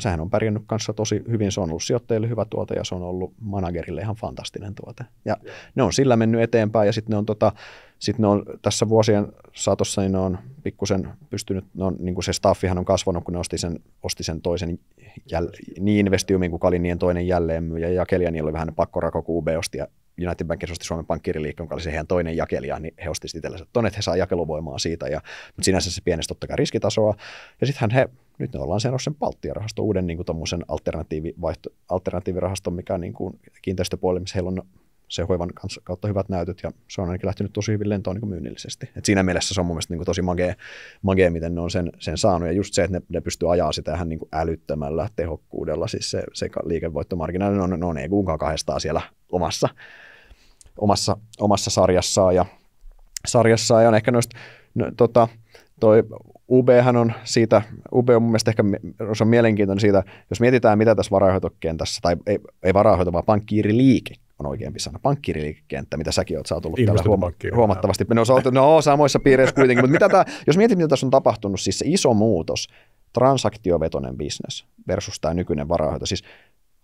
sehän on pärjännyt kanssa tosi hyvin. Se on ollut sijoittajille hyvä tuote ja se on ollut managerille ihan fantastinen tuote. Ja ne on sillä mennyt eteenpäin ja sitten ne on tota, sitten ne on tässä vuosien saatossa, niin ne on pikkusen pystynyt, ne on, niin kuin se staffihan on kasvanut, kun ne osti sen, osti sen toisen jäl, niin investiumin kuin Kalinien toinen jälleenmyyjä ja Kelianilla oli vähän pakkorako, kun UB osti United Bank osti Suomen pankkiiriliikko, joka oli se heidän toinen jakelija, niin he osti itsellensä ton, että he saa jakeluvoimaa siitä. Ja, mutta sinänsä se pienesti totta kai riskitasoa. Ja sittenhän he, nyt ne ollaan sen sen palttiarahasto, uuden niin kuin, alternatiivi, vaihto, alternatiivirahaston, mikä on niin kuin, kiinteistöpuoli, missä heillä on se hoivan kautta hyvät näytöt, ja se on ainakin lähtenyt tosi hyvin lentoon niin myynnillisesti. Et siinä mielessä se on mun mielestä niin tosi magee, magee, miten ne on sen, sen saanut, ja just se, että ne, ne pystyy ajaa sitä ihan niin älyttömällä tehokkuudella, siis se, se liikevoittomarginaali, ne on, ne on ei kahdestaan siellä omassa omassa, omassa sarjassaan ja sarjassaan ja on ehkä noista, no, tota, toi UB on siitä, UB on mun mielestä ehkä se on mielenkiintoinen siitä, jos mietitään mitä tässä varainhoitokentässä, tai ei, ei varainhoito, vaan pankkiiriliike on oikeampi sana, pankkiiriliikekenttä, mitä säkin oot, sä oot ollut täällä huoma- huomattavasti. No, oot, no, samoissa piireissä kuitenkin, mutta mitä tää, jos mietit, mitä tässä on tapahtunut, siis se iso muutos, transaktiovetoinen bisnes versus tämä nykyinen varainhoito. Siis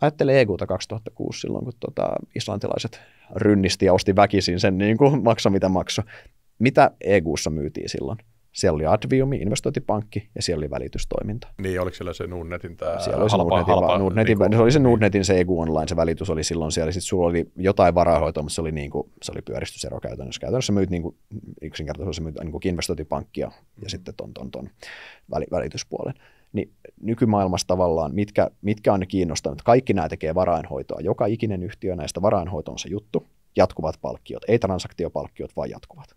Ajattele EGUta 2006 silloin, kun tota, islantilaiset rynnisti ja osti väkisin sen niin kuin makso mitä makso. Mitä EUssa myytiin silloin? Siellä oli Adviumi, investointipankki, ja siellä oli välitystoiminta. Niin, oliko siellä se Nordnetin tämä siellä oli se halpa, Nordnetin, halpa, Nordnetin, niin, se oli se Nordnetin niin. se EGU Online, se välitys oli silloin siellä. Sitten sulla oli jotain varahoitoa, mutta se oli, niin kuin, se oli pyöristysero käytännössä. Käytännössä myyt niin kuin, yksinkertaisesti myyt niin kuin investointipankkia ja mm. sitten ton, ton, ton väli, välityspuolen niin nykymaailmassa tavallaan, mitkä, mitkä on ne kiinnostaneet. Kaikki nämä tekee varainhoitoa. Joka ikinen yhtiö näistä varainhoito on se juttu. Jatkuvat palkkiot, ei transaktiopalkkiot, vaan jatkuvat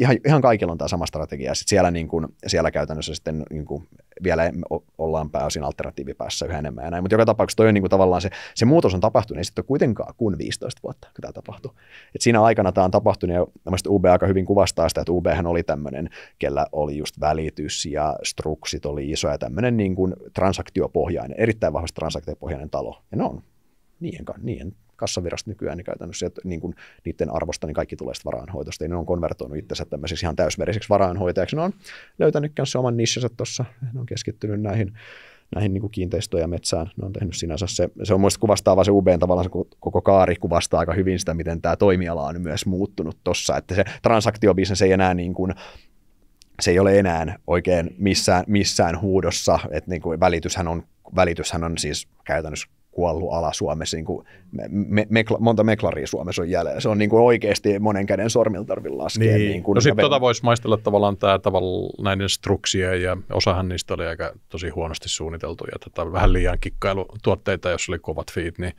ihan, ihan kaikilla on tämä sama strategia. Sitten siellä, niin kuin, siellä käytännössä sitten niin kuin, vielä ollaan pääosin alternatiivipäässä yhä enemmän ja näin. Mutta joka tapauksessa toi on niin kuin, tavallaan se, se muutos on tapahtunut, niin sitten kuitenkaan kuin 15 vuotta, kun tämä tapahtui. Et siinä aikana tämä on tapahtunut ja mielestäni UB aika hyvin kuvastaa sitä, että UB oli tämmöinen, kellä oli just välitys ja struksit oli iso ja tämmöinen niin kuin transaktiopohjainen, erittäin vahvasti transaktiopohjainen talo. Ja ne on niiden, niiden kassavirasta nykyään niin käytännössä, että niin kuin niiden arvosta niin kaikki tulee varainhoitosta, niin ne on konvertoinut itsensä tämmöisiksi ihan täysmeriseksi varainhoitajaksi. Ne on löytänyt myös oman nissensä tuossa, ne on keskittynyt näihin näihin niin kiinteistöön ja metsään. Ne on tehnyt sinänsä se, se on muista vaan se UB tavallaan se koko kaari kuvastaa aika hyvin sitä, miten tämä toimiala on myös muuttunut tuossa, että se transaktiobisnes ei enää niin kuin se ei ole enää oikein missään, missään huudossa, että niin kuin välityshän, on, välityshän on siis käytännössä kuollut ala Suomessa, niin kuin me, me, monta meklaria Suomessa on jäljellä. Se on niin kuin oikeasti monen käden sormilla tarvitse laskea. Niin. Niin kuin no sitten tota voisi maistella tavallaan tämä tavallaan näiden struksia ja osahan niistä oli aika tosi huonosti suunniteltuja. Tätä tota vähän liian kikkailutuotteita, jos oli kovat fiit, niin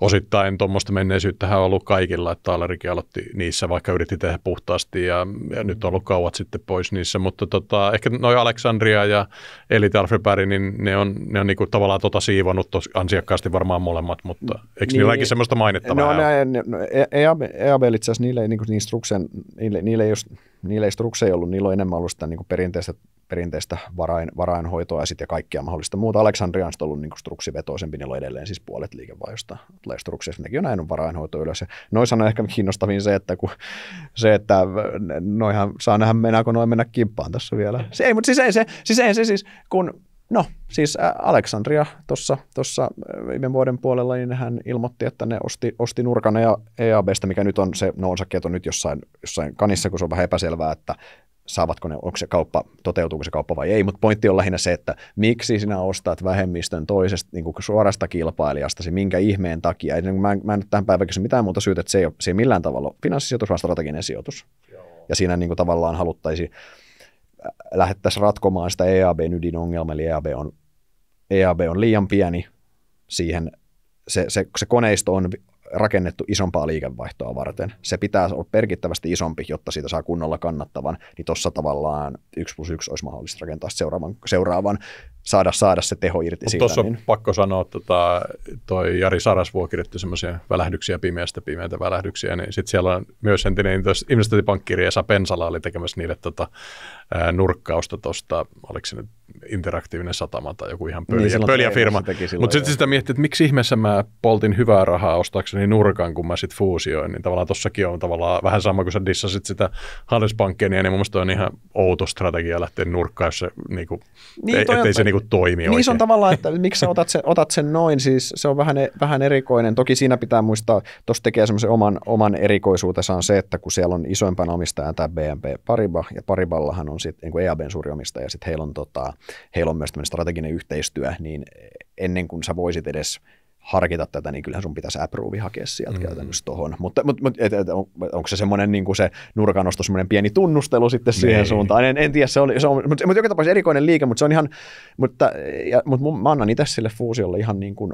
osittain tuommoista menneisyyttähän on ollut kaikilla, että Taalerikin aloitti niissä, vaikka yritti tehdä puhtaasti ja, ja nyt on ollut kauat sitten pois niissä, mutta tota, ehkä noi Aleksandria ja Elite Alfred niin ne on, ne on kuin niinku tavallaan tota siivonut ansiakkaasti varmasti varmaan molemmat, mutta mm. eikö niin, niilläkin semmoista mainittavaa? No, ja... ne, EAB, EAB itse asiassa niille, niin niin struksen, niille, niille, jos, niille ei strukseja ollut, niillä on enemmän ollut sitä niin perinteistä, perinteistä varain, varainhoitoa ja sitten kaikkea mahdollista muuta. Aleksandria on ollut niin struksivetoisempi, niillä on edelleen siis puolet liikevaihdosta tulee strukseista, nekin on näin varainhoito ylös. Ja noissa on ehkä kiinnostavin se, että, kun, se, että noihan saa nähdä, mennäänkö noin mennä kimppaan tässä vielä. Se ei, mutta siis ei se, siis ei se siis, kun No, siis Aleksandria tuossa viime vuoden puolella, niin hän ilmoitti, että ne osti, osti nurkan EABstä, mikä nyt on se, no on on nyt jossain, jossain kanissa, kun se on vähän epäselvää, että saavatko ne, onko se kauppa, toteutuuko se kauppa vai ei, mutta pointti on lähinnä se, että miksi sinä ostat vähemmistön toisesta niin suorasta suorasta kilpailijastasi, minkä ihmeen takia. niin mä, en, mä en nyt tähän päivään kysy mitään muuta syytä, että se ei ole, se ei millään tavalla finanssisijoitus, vaan strateginen sijoitus. Joo. Ja siinä niin kuin, tavallaan haluttaisiin lähdettäisiin ratkomaan sitä EABn ydinongelmaa, eli EAB on, EAB on liian pieni siihen, se, se, se koneisto on rakennettu isompaa liikevaihtoa varten. Se pitää olla merkittävästi isompi, jotta siitä saa kunnolla kannattavan, niin tuossa tavallaan 1 plus 1 olisi mahdollista rakentaa seuraavan, seuraavan saada, saada se teho irti Mut siitä. Tuossa niin. pakko sanoa, että tota, toi Jari Sarasvuo kirjoitti semmoisia välähdyksiä pimeästä pimeitä välähdyksiä, niin sitten siellä on myös entinen investointipankkiri Esa Pensala oli tekemässä niille tota, nurkkausta tuosta, oliko se nyt interaktiivinen satama tai joku ihan pöljä, niin, pöljä firma. Mutta sitten sitä miettii, että miksi ihmeessä mä poltin hyvää rahaa ostaakseni muistaakseni niin nurkan, kun mä sitten fuusioin, niin tavallaan tossakin on tavallaan vähän sama kuin sä dissasit sitä Handelsbankkenia, niin, mun on ihan outo strategia lähteä nurkkaan, jos se, niinku, niin, ei, ettei on, se niinku toimi niin oikein. se on tavallaan, että miksi sä otat sen, otat sen noin, siis se on vähän, e- vähän erikoinen. Toki siinä pitää muistaa, tuossa tekee semmoisen oman, oman erikoisuutensa on se, että kun siellä on isoimpana omistajana tämä BNP Paribas, ja Pariballahan on sitten niin EABn suuri omistaja, ja sitten heillä tota, heillä on myös tämmöinen strateginen yhteistyö, niin ennen kuin sä voisit edes harkita tätä, niin kyllähän sun pitäisi approve hakea sieltä mm. käytännössä tuohon. Mutta, mutta et, et, on, onko se semmoinen niin se nurkanosto, semmoinen pieni tunnustelu sitten nee. siihen niin. suuntaan? En, en tiedä, se oli. se on mutta, mutta joka tapauksessa erikoinen liike, mutta se on ihan, mutta, ja, mutta mun, mä annan itse sille fuusiolle ihan niin kuin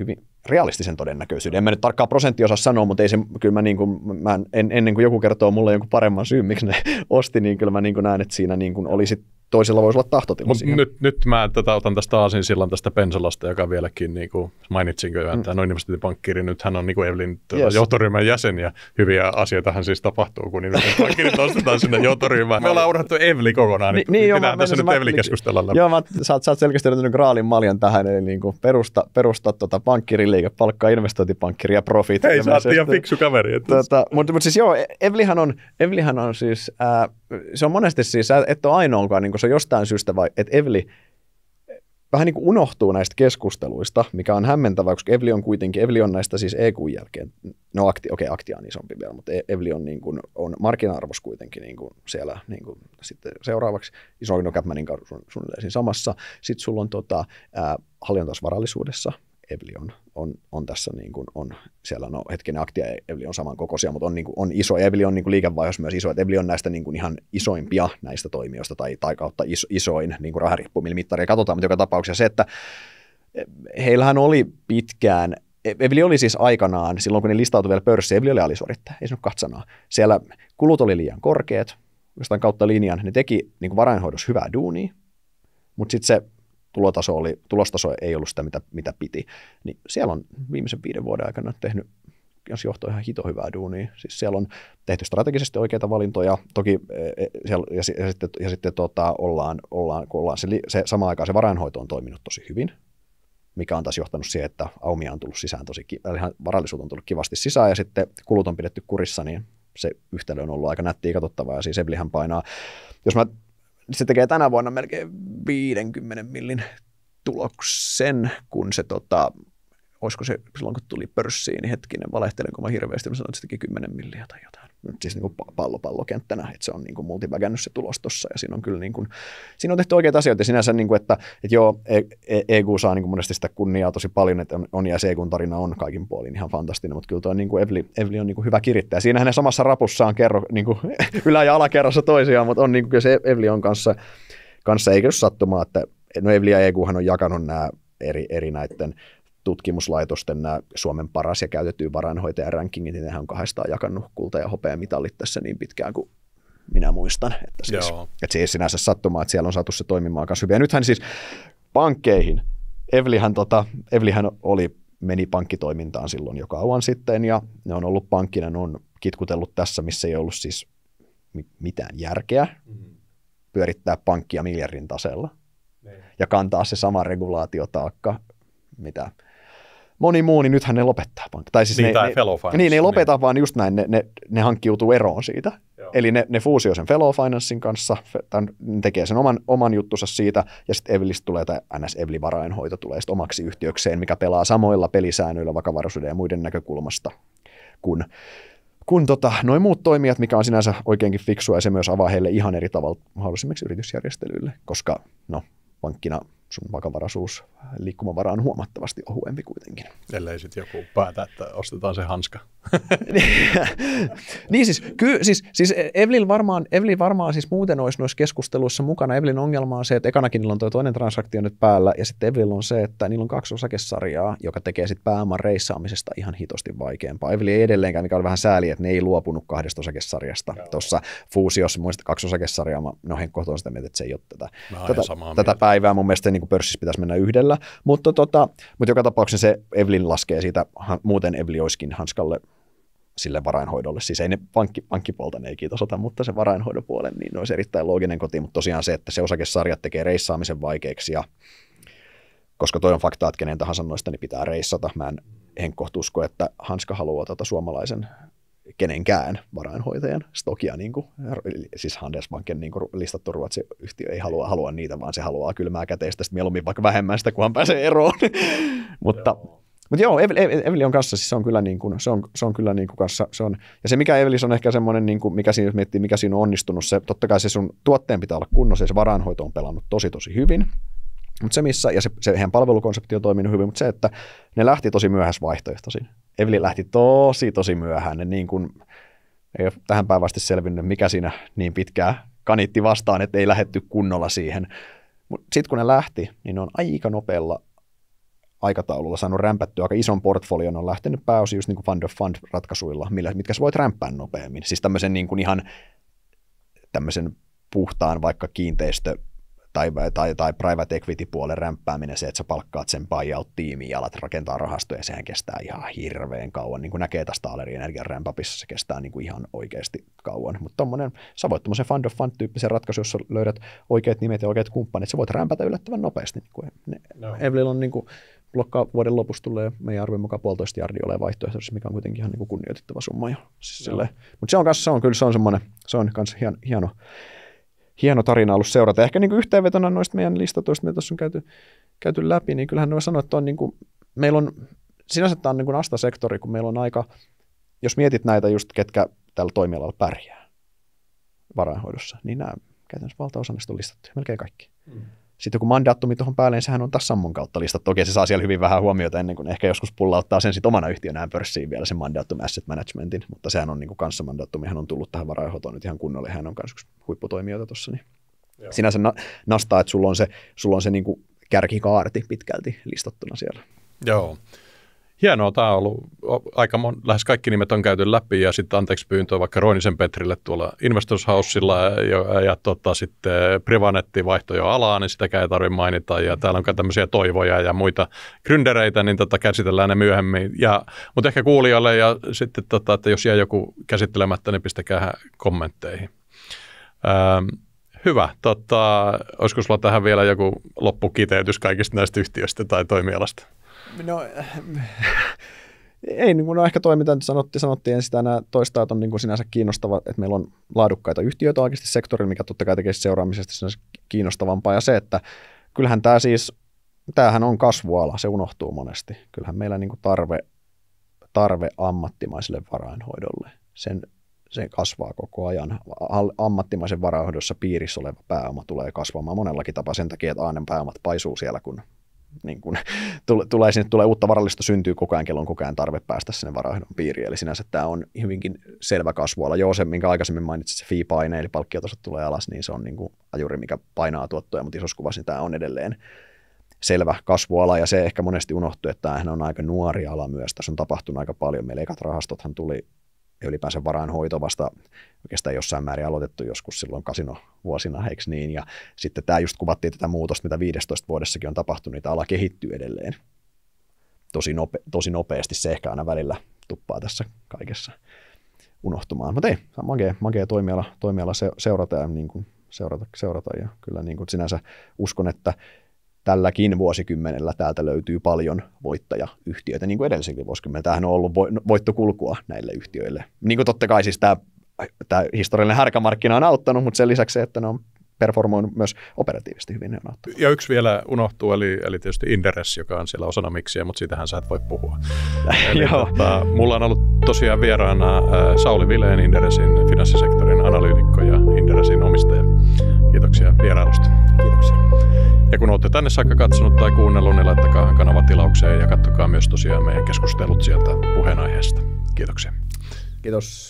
hyvin realistisen todennäköisyyden. En mä nyt tarkkaan prosenttia osaa sanoa, mutta ei se, kyllä mä, niin kuin, mä en, ennen kuin joku kertoo mulle jonkun paremman syyn, miksi ne osti, niin kyllä mä niin kuin näen, että siinä niin kuin olisi toisilla voisi olla tahtotila Mut siihen. Nyt, nyt mä tätä otan tästä Aasin sillan tästä Pensalasta, joka vieläkin niin kuin mainitsinko jo, että mm. noin pankkiiri, nyt hän on niin kuin Evelin tuota, yes. johtoryhmän jäsen ja hyviä asioita hän siis tapahtuu, kun pankkiirit nostetaan sinne johtoryhmään. Me ollaan urhattu Evli kokonaan, niin, niin, niin joo, pitää tässä nyt Evli niin, keskustella Joo, mä, sä, oot, sä oot selkeästi löytänyt graalin maljan tähän, eli niin kuin perusta, perusta tota, pankkiiriliike, palkkaa investointipankkiri ja profit. Hei, sä oot ihan fiksu kaveri. Tota, mutta siis joo, e- Evlihan on, Evlihan on siis se on monesti siis, et ole ainoankaan, niin se on jostain syystä, vai, että Evli vähän niin kuin unohtuu näistä keskusteluista, mikä on hämmentävää, koska Evli on kuitenkin, Evli on näistä siis EQ jälkeen, no akti, okei, okay, Aktia on isompi vielä, mutta e, Evli on, niin kuin, on markkina-arvos kuitenkin niin kuin siellä niin kuin, sitten seuraavaksi, iso no Capmanin kanssa suunnilleen siinä samassa. Sitten sulla on tota, ää, hallintaisvarallisuudessa, Evli on, on, on tässä niin kuin, on, siellä no hetkinen Aktia ja Evli on samankokoisia, mutta on, niin kuin, on iso, Evli on niin kuin liikevaihdos myös iso, että Evli on näistä niin kuin ihan isoimpia näistä toimijoista tai, tai kautta iso, isoin niin kuin rahariippumilla mittaria Katsotaan, mutta joka tapauksessa se, että e, heillähän oli pitkään e, Evli oli siis aikanaan, silloin kun ne listautui vielä pörssiin, Evli oli alisuorittaja, ei se katsanaa. Siellä kulut oli liian korkeat, jostain kautta linjan. Ne teki niin kuin varainhoidossa hyvää duunia, mutta sitten se tulotaso oli, tulostaso ei ollut sitä, mitä, mitä piti, niin siellä on viimeisen viiden vuoden aikana tehnyt jos johto ihan hito hyvää duunia. Siis siellä on tehty strategisesti oikeita valintoja, toki e, e, siellä, ja, ja, sitten, ja sitten tota, ollaan, ollaan, kun ollaan se, se, sama aikaan se varainhoito on toiminut tosi hyvin, mikä on taas johtanut siihen, että aumia on tullut sisään tosi, ihan varallisuus on tullut kivasti sisään ja sitten kulut on pidetty kurissa, niin se yhtälö on ollut aika nättiä katsottavaa ja siis Eblihän painaa. Jos mä se tekee tänä vuonna melkein 50 millin tuloksen, kun se tota, olisiko se silloin kun tuli pörssiin, niin hetkinen, kun mä hirveästi, mä sanoin, että se teki 10 milliä tai jotain nyt siis niin pallopallokenttänä, että se on niin kuin multivägännyt se tulos tuossa ja siinä on kyllä niin kuin, siinä on tehty oikeita asioita ja sinänsä, niin kuin, että, että joo, e-, e-, EG saa niin kuin monesti sitä kunniaa tosi paljon, että on, ja se EGun tarina on kaikin puolin ihan fantastinen, mutta kyllä tuo niin kuin Evli, Evli on niin kuin hyvä kirittäjä. Siinä hänen samassa rapussaan kerro, niin kuin ylä- ja alakerrassa toisiaan, mutta on niin kuin kyllä se Evli on kanssa, kanssa eikö sattumaa, että no Evli ja EGuhan on jakanut nämä eri, eri näiden tutkimuslaitosten nämä Suomen paras ja käytetty varainhoitajan rankingit, niin nehän on kahdestaan jakannut kulta- ja hopeamitalit tässä niin pitkään kuin minä muistan. Että siis, Joo. että siis sinänsä sattumaa, että siellä on saatu se toimimaan kanssa hyvin. Ja nythän siis pankkeihin, Evlihän, tota, Evlihän oli, meni pankkitoimintaan silloin jo kauan sitten ja ne on ollut pankkina, ne on kitkutellut tässä, missä ei ollut siis mitään järkeä mm-hmm. pyörittää pankkia miljardin tasella niin. ja kantaa se sama regulaatiotaakka, mitä moni muu, niin nythän ne lopettaa pankki. Tai siis niin, ne, tai fellow finance. Niin, ne niin. lopeta, vaan just näin, ne, ne, ne hankkiutuu eroon siitä. Joo. Eli ne, ne fuusio sen fellow financein kanssa, tämän, ne tekee sen oman, oman juttunsa siitä, ja sitten Evilistä tulee, tai ns. Evli varainhoito tulee sitten omaksi yhtiökseen, mikä pelaa samoilla pelisäännöillä vakavaraisuuden ja muiden näkökulmasta kuin kun tota, noin muut toimijat, mikä on sinänsä oikeinkin fiksua, ja se myös avaa heille ihan eri tavalla mahdollisimmiksi yritysjärjestelyille, koska no, pankkina – sun vakavaraisuus liikkumavara on huomattavasti ohuempi kuitenkin. Ellei sitten joku päätä, että ostetaan se hanska. niin siis, ky, siis, siis Evlil varmaan, Evlil varmaan siis muuten olisi noissa keskusteluissa mukana. Evlin ongelma on se, että ekanakin niillä on tuo toinen transaktio nyt päällä ja sitten Evlil on se, että niillä on kaksi osakesarjaa, joka tekee sitten pääoman reissaamisesta ihan hitosti vaikeampaa. Evelyn ei edelleenkään, mikä oli vähän sääli, että ne ei luopunut kahdesta osakesarjasta. Tuossa fuusiossa muista kaksi osakesarjaa, mä, no kohta on sitä mieltä, että se ei ole tätä, tätä, tätä, päivää. Mun mielestä niin kun niinku pörssissä pitäisi mennä yhdellä. Mutta, tota, mutta joka tapauksessa se Evlin laskee siitä, muuten Evli olisikin Hanskalle sille varainhoidolle. Siis ei ne pankki, pankkipuolta ne ei kiitos ota, mutta se varainhoidon puolen, niin olisi erittäin looginen koti, mutta tosiaan se, että se osakesarja tekee reissaamisen vaikeaksi ja koska toi on fakta, että kenen tahansa noista niin pitää reissata. Mä en en kohtuusko, että Hanska haluaa tuota suomalaisen kenenkään varainhoitajan stokia, niin kuin, siis Handelsbanken niin kuin listattu ruotsi yhtiö ei halua, halua niitä, vaan se haluaa kylmää käteistä sitten mieluummin vaikka vähemmän sitä, kunhan pääsee eroon. mutta, joo. mutta joo, Eveli, on kanssa, siis se on kyllä, niin kuin, se on, se on kyllä niin kuin kanssa, se on, ja se mikä Eveli on ehkä semmoinen, niin kuin, mikä siinä, miettii, mikä siinä on onnistunut, se totta kai se sun tuotteen pitää olla kunnossa ja se varainhoito on pelannut tosi tosi hyvin, Mut se missä, ja se, se heidän palvelukonsepti on toiminut hyvin, mutta se, että ne lähti tosi myöhässä vaihtoehtoisin. Evli lähti tosi tosi myöhään. Ne niin kun ei ole tähän päivästi asti selvinnyt, mikä siinä niin pitkään kanitti vastaan, että ei lähetty kunnolla siihen. Mutta sitten kun ne lähti, niin ne on aika nopealla aikataululla saanut rämpättyä aika ison portfolion, on lähtenyt pääosin just niin kuin fund of fund ratkaisuilla, millä, mitkä sä voit rämpää nopeammin. Siis tämmöisen niin kuin ihan tämmöisen puhtaan vaikka kiinteistö tai, tai, tai private equity-puolen rämppääminen, se, että sä palkkaat sen buyout-tiimiin ja alat rakentaa rahastoja, sehän kestää ihan hirveän kauan. Niin kuin näkee tästä Aleri Energian rämpäpissä, se kestää niin kuin ihan oikeasti kauan. Mutta tommonen, sä voit tämmöisen fund of fund-tyyppisen ratkaisun, jossa löydät oikeat nimet ja oikeat kumppanit, sä voit rämpätä yllättävän nopeasti. Niin kuin ne, niin no. Evelyn on niin kuin, blokkaa vuoden lopussa tulee meidän arvion mukaan puolitoista jardia ole vaihtoehto, mikä on kuitenkin ihan niin kuin kunnioitettava summa jo. Siis no. Mutta se on, kanssa, se on kyllä se on semmoinen, se on kanssa hien, hieno hieno tarina ollut seurata. Ehkä niin kuin yhteenvetona noista meidän listatoista, mitä tuossa on käyty, käyty läpi, niin kyllähän ne sanoa että on niin kuin, meillä on, sinänsä tämä on niin kuin asta-sektori, kun meillä on aika, jos mietit näitä just, ketkä tällä toimialalla pärjää varainhoidossa, niin nämä käytännössä valtaosa on listattu, melkein kaikki. Mm. Sitten kun mandaatumi tuohon päälle, niin sehän on taas sammon kautta listattu. Toki se saa siellä hyvin vähän huomiota ennen kuin ehkä joskus pullauttaa sen sitten omana yhtiönään pörssiin vielä sen mandaattum asset managementin, mutta sehän on niin kuin kanssa hän on tullut tähän varainhoitoon nyt ihan kunnolla, hän on myös yksi huipputoimijoita tuossa. Niin. Joo. Sinänsä na- nastaa, että sulla on se, sulla on se niin kuin kärkikaarti pitkälti listattuna siellä. Joo hienoa tämä on ollut. Aika mon, lähes kaikki nimet on käyty läpi ja sitten anteeksi pyyntöä vaikka Roinisen Petrille tuolla Investorshausilla ja, ja, ja tota, sitten Privanetti vaihto jo alaa, niin sitäkään ei tarvitse mainita. Ja mm. täällä on tämmöisiä toivoja ja muita gründereitä, niin tota, käsitellään ne myöhemmin. Ja, mutta ehkä kuulijoille ja sitten, tota, että jos jää joku käsittelemättä, niin pistäkää kommentteihin. Ähm, Hyvä. Tota, olisiko sulla tähän vielä joku loppukiteytys kaikista näistä yhtiöistä tai toimialasta? No, ei, niin kuin no ehkä toi, mitä nyt sanottiin, sanottiin ensin tänään toistaa, että on niin kuin sinänsä kiinnostava, että meillä on laadukkaita yhtiöitä oikeasti sektorilla, mikä totta kai tekee seuraamisesta sinänsä kiinnostavampaa. Ja se, että kyllähän tämä siis, tämähän on kasvuala, se unohtuu monesti. Kyllähän meillä niin kuin tarve, tarve ammattimaiselle varainhoidolle, sen, se kasvaa koko ajan. Ammattimaisen varainhoidossa piirissä oleva pääoma tulee kasvamaan monellakin tapaa sen takia, että Aanen pääomat paisuu siellä, kun niin kuin, tule, tulee sinne, tulee uutta varallista syntyy koko ajan, kello on koko ajan tarve päästä sinne varainhoidon piiriin. Eli sinänsä tämä on hyvinkin selvä kasvuala. Joo, se, minkä aikaisemmin mainitsit, se fee-paine, eli palkkiotasot tulee alas, niin se on niin kuin ajuri, mikä painaa tuottoja, mutta isossa kuvassa niin tämä on edelleen selvä kasvuala, ja se ehkä monesti unohtuu, että tämähän on aika nuori ala myös. Tässä on tapahtunut aika paljon. Meillä ekat rahastothan tuli ja ylipäänsä varainhoito vasta oikeastaan jossain määrin aloitettu joskus silloin kasino vuosina eikö niin? Ja sitten tämä just kuvattiin tätä muutosta, mitä 15 vuodessakin on tapahtunut, niin tämä ala kehittyy edelleen tosi, nope, tosi nopeasti. Se ehkä aina välillä tuppaa tässä kaikessa unohtumaan. Mutta ei, makea, makea toimiala, toimiala seurata, ja niin kuin, seurata, seurata ja kyllä niin kuin sinänsä uskon, että tälläkin vuosikymmenellä täältä löytyy paljon voittajayhtiöitä, niin kuin edellisenkin vuosikymmenellä. Tämähän on ollut voittokulkua näille yhtiöille. Niin kuin totta kai siis tämä, tämä historiallinen härkämarkkina on auttanut, mutta sen lisäksi se, että ne on performoinut myös operatiivisesti hyvin. Ne on auttanut. ja yksi vielä unohtuu, eli, eli tietysti Inderes, joka on siellä osana miksiä, mutta siitähän sä et voi puhua. eli Joo. Tota, mulla on ollut tosiaan vieraana äh, Sauli Vileen Inderesin finanssisektorin analyytikko ja Expressin omistaja. Kiitoksia vierailusta. Kiitoksia. Ja kun olette tänne saakka katsonut tai kuunnellut, niin laittakaa kanava tilaukseen ja katsokaa myös tosiaan meidän keskustelut sieltä puheenaiheesta. Kiitoksia. Kiitos.